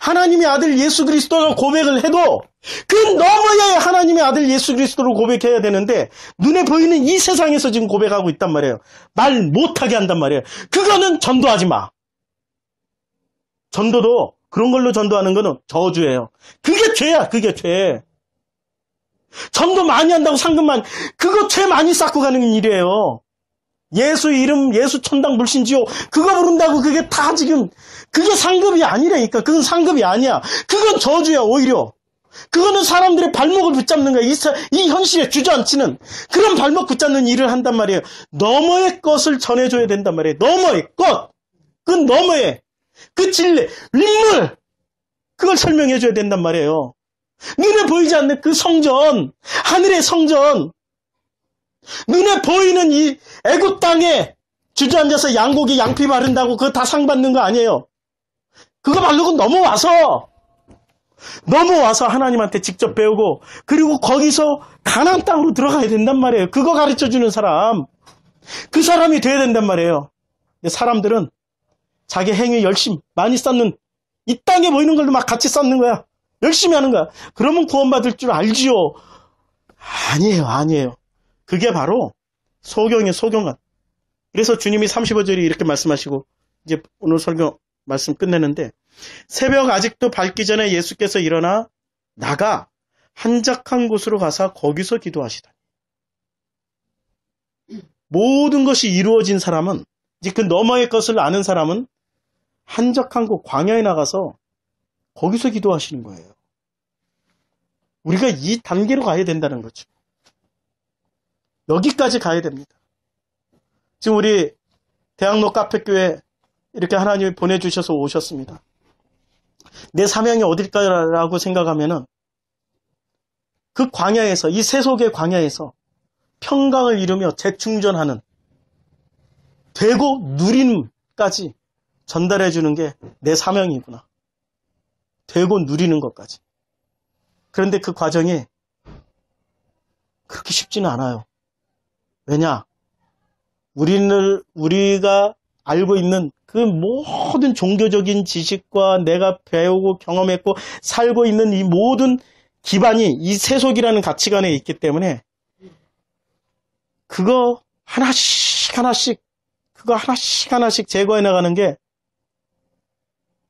하나님의 아들 예수 그리스도를 고백을 해도 그 넘어야 하나님의 아들 예수 그리스도를 고백해야 되는데 눈에 보이는 이 세상에서 지금 고백하고 있단 말이에요. 말 못하게 한단 말이에요. 그거는 전도하지 마. 전도도 그런 걸로 전도하는 거는 저주예요. 그게 죄야, 그게 죄. 전도 많이 한다고 상금만, 그거 죄 많이 쌓고 가는 일이에요. 예수 이름, 예수 천당 물신지요. 그거 부른다고 그게 다 지금, 그게 상급이 아니라니까. 그건 상급이 아니야. 그건 저주야, 오히려. 그거는 사람들의 발목을 붙잡는 거야. 이, 이 현실에 주저앉히는. 그런 발목 붙잡는 일을 한단 말이에요. 너머의 것을 전해줘야 된단 말이에요. 너머의 것. 그 너머의. 그 진리. 림물. 그걸 설명해줘야 된단 말이에요. 눈에 보이지 않는 그 성전. 하늘의 성전. 눈에 보이는 이 애굽 땅에 주저앉아서 양고기 양피 마른다고 그거 다 상 받는 거 아니에요. 그거 바르고 넘어와서 넘어와서 하나님한테 직접 배우고 그리고 거기서 가난 땅으로 들어가야 된단 말이에요. 그거 가르쳐 주는 사람 그 사람이 돼야 된단 말이에요. 사람들은 자기 행위 열심 히 많이 쌓는 이 땅에 보이는 걸로 막 같이 쌓는 거야. 열심히 하는 거야. 그러면 구원받을 줄 알지요. 아니에요, 아니에요. 그게 바로 소경이 소경한. 그래서 주님이 35절이 이렇게 말씀하시고 이제 오늘 설교 말씀 끝내는데 새벽 아직도 밝기 전에 예수께서 일어나 나가 한적한 곳으로 가서 거기서 기도하시다. 모든 것이 이루어진 사람은 이제 그 너머의 것을 아는 사람은 한적한 곳 광야에 나가서 거기서 기도하시는 거예요. 우리가 이 단계로 가야 된다는 거죠. 여기까지 가야 됩니다. 지금 우리 대학로 카페교회 이렇게 하나님이 보내주셔서 오셨습니다. 내 사명이 어딜까라고 생각하면그 광야에서, 이 세속의 광야에서 평강을 이루며 재충전하는 되고 누림까지 전달해 주는 게 내 사명이구나. 되고 누리는 것까지. 그런데 그 과정이 그렇게 쉽지는 않아요. 왜냐? 우리를, 우리가 알고 있는 그 모든 종교적인 지식과 내가 배우고 경험했고 살고 있는 이 모든 기반이 이 세속이라는 가치관에 있기 때문에 그거 하나씩 하나씩 그거 하나씩 하나씩 제거해 나가는 게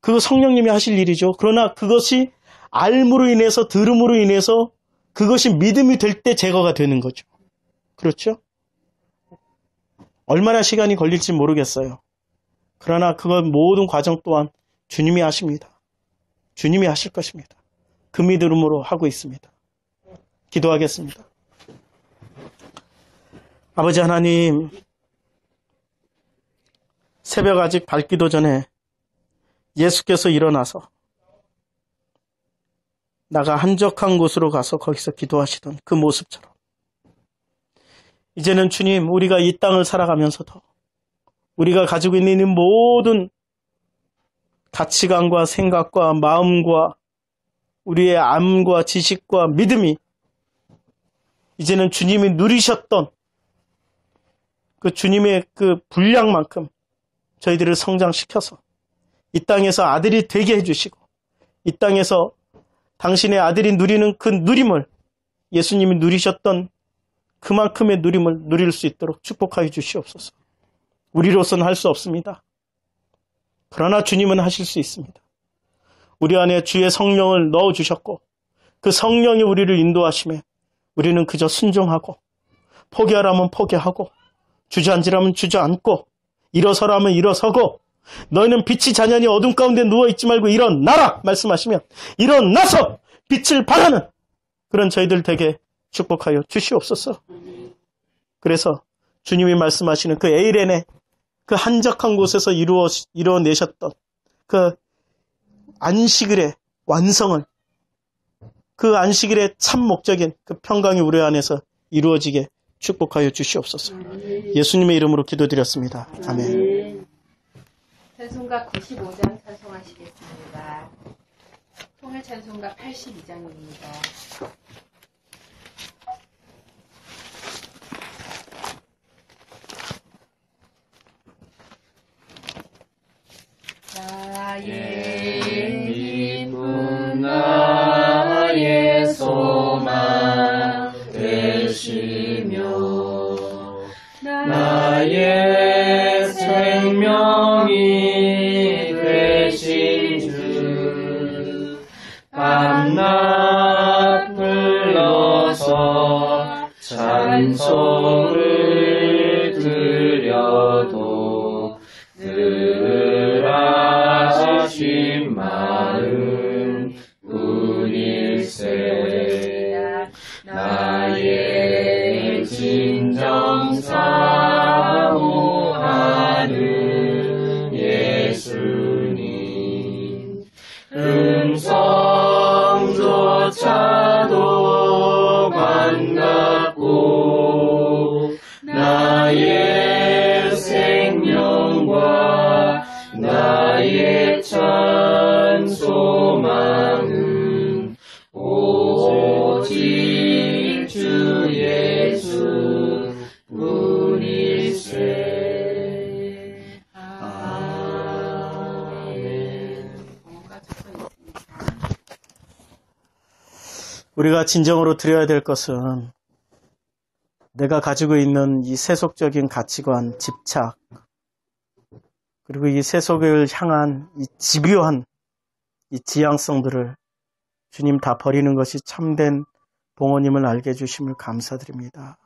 그거 성령님이 하실 일이죠. 그러나 그것이 알므로 인해서 들음으로 인해서 그것이 믿음이 될 때 제거가 되는 거죠. 그렇죠? 얼마나 시간이 걸릴지 모르겠어요. 그러나 그건 모든 과정 또한 주님이 하십니다. 주님이 하실 것입니다. 그 믿음으로 하고 있습니다. 기도하겠습니다. 아버지 하나님, 새벽 아직 밝기도 전에 예수께서 일어나서 나가 한적한 곳으로 가서 거기서 기도하시던 그 모습처럼 이제는 주님, 우리가 이 땅을 살아가면서도 우리가 가지고 있는 모든 가치관과 생각과 마음과 우리의 암과 지식과 믿음이 이제는 주님이 누리셨던 그 주님의 그 분량만큼 저희들을 성장시켜서 이 땅에서 아들이 되게 해주시고 이 땅에서 당신의 아들이 누리는 그 누림을 예수님이 누리셨던 그만큼의 누림을 누릴 수 있도록 축복하여 주시옵소서. 우리로선할 수 없습니다. 그러나 주님은 하실 수 있습니다. 우리 안에 주의 성령을 넣어 주셨고 그 성령이 우리를 인도하심에 우리는 그저 순종하고 포기하라면 포기하고 주저앉으라면 주저앉고 일어서라면 일어서고 너희는 빛이 자녀니 어둠 가운데 누워있지 말고 일어나라 말씀하시면 일어나서 빛을 발하는 그런 저희들 되게 축복하여 주시옵소서. 그래서 주님이 말씀하시는 그 에이렌의 그 한적한 곳에서 이루어, 이루어내셨던 그 안식일의 완성을 그 안식일의 참 목적인 그 평강이 우리 안에서 이루어지게 축복하여 주시옵소서. 예수님의 이름으로 기도드렸습니다. 아멘. 찬송가 95장 찬송하시겠습니다. 통일 찬송가 82장입니다. 나의 기쁨 나의 소망 되시며 나의 생명이 되신 주 밤낮 불러서 찬송을 드려도 진정으로 드려야 될 것은 내가 가지고 있는 이 세속적인 가치관, 집착, 그리고 이 세속을 향한 이 집요한 이 지향성들을 주님 다 버리는 것이 참된 봉헌님을 알게 해주심을 감사드립니다.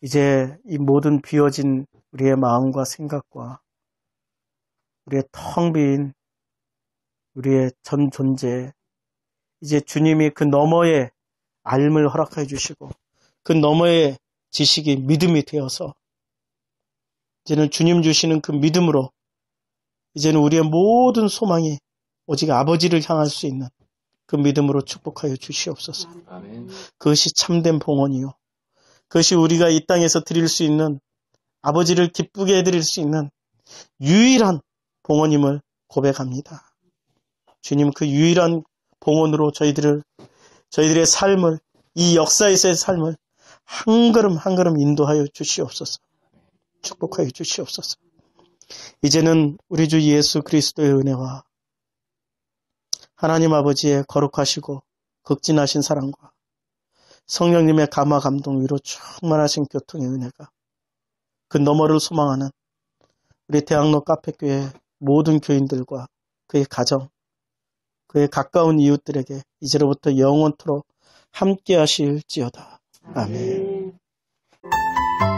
이제 이 모든 비어진 우리의 마음과 생각과 우리의 텅빈 우리의 전 존재 이제 주님이 그너머의 알을 허락해 주시고 그너머의 지식이 믿음이 되어서 이제는 주님 주시는 그 믿음으로 이제는 우리의 모든 소망이 오직 아버지를 향할 수 있는 그 믿음으로 축복하여 주시옵소서. 아멘. 그것이 참된 봉헌이요. 그것이 우리가 이 땅에서 드릴 수 있는 아버지를 기쁘게 해드릴 수 있는 유일한 봉헌임을 고백합니다. 주님 그 유일한 봉헌으로 저희들을 저희들의 삶을 이 역사에서의 삶을 한 걸음 한 걸음 인도하여 주시옵소서. 축복하여 주시옵소서. 이제는 우리 주 예수 그리스도의 은혜와 하나님 아버지의 거룩하시고 극진하신 사랑과 성령님의 감화 감동 위로 충만하신 교통의 은혜가 그 너머를 소망하는 우리 대학로 카페교회 모든 교인들과 그의 가정, 그의 가까운 이웃들에게 이제로부터 영원토록 함께 하실지어다. 아멘. 아멘.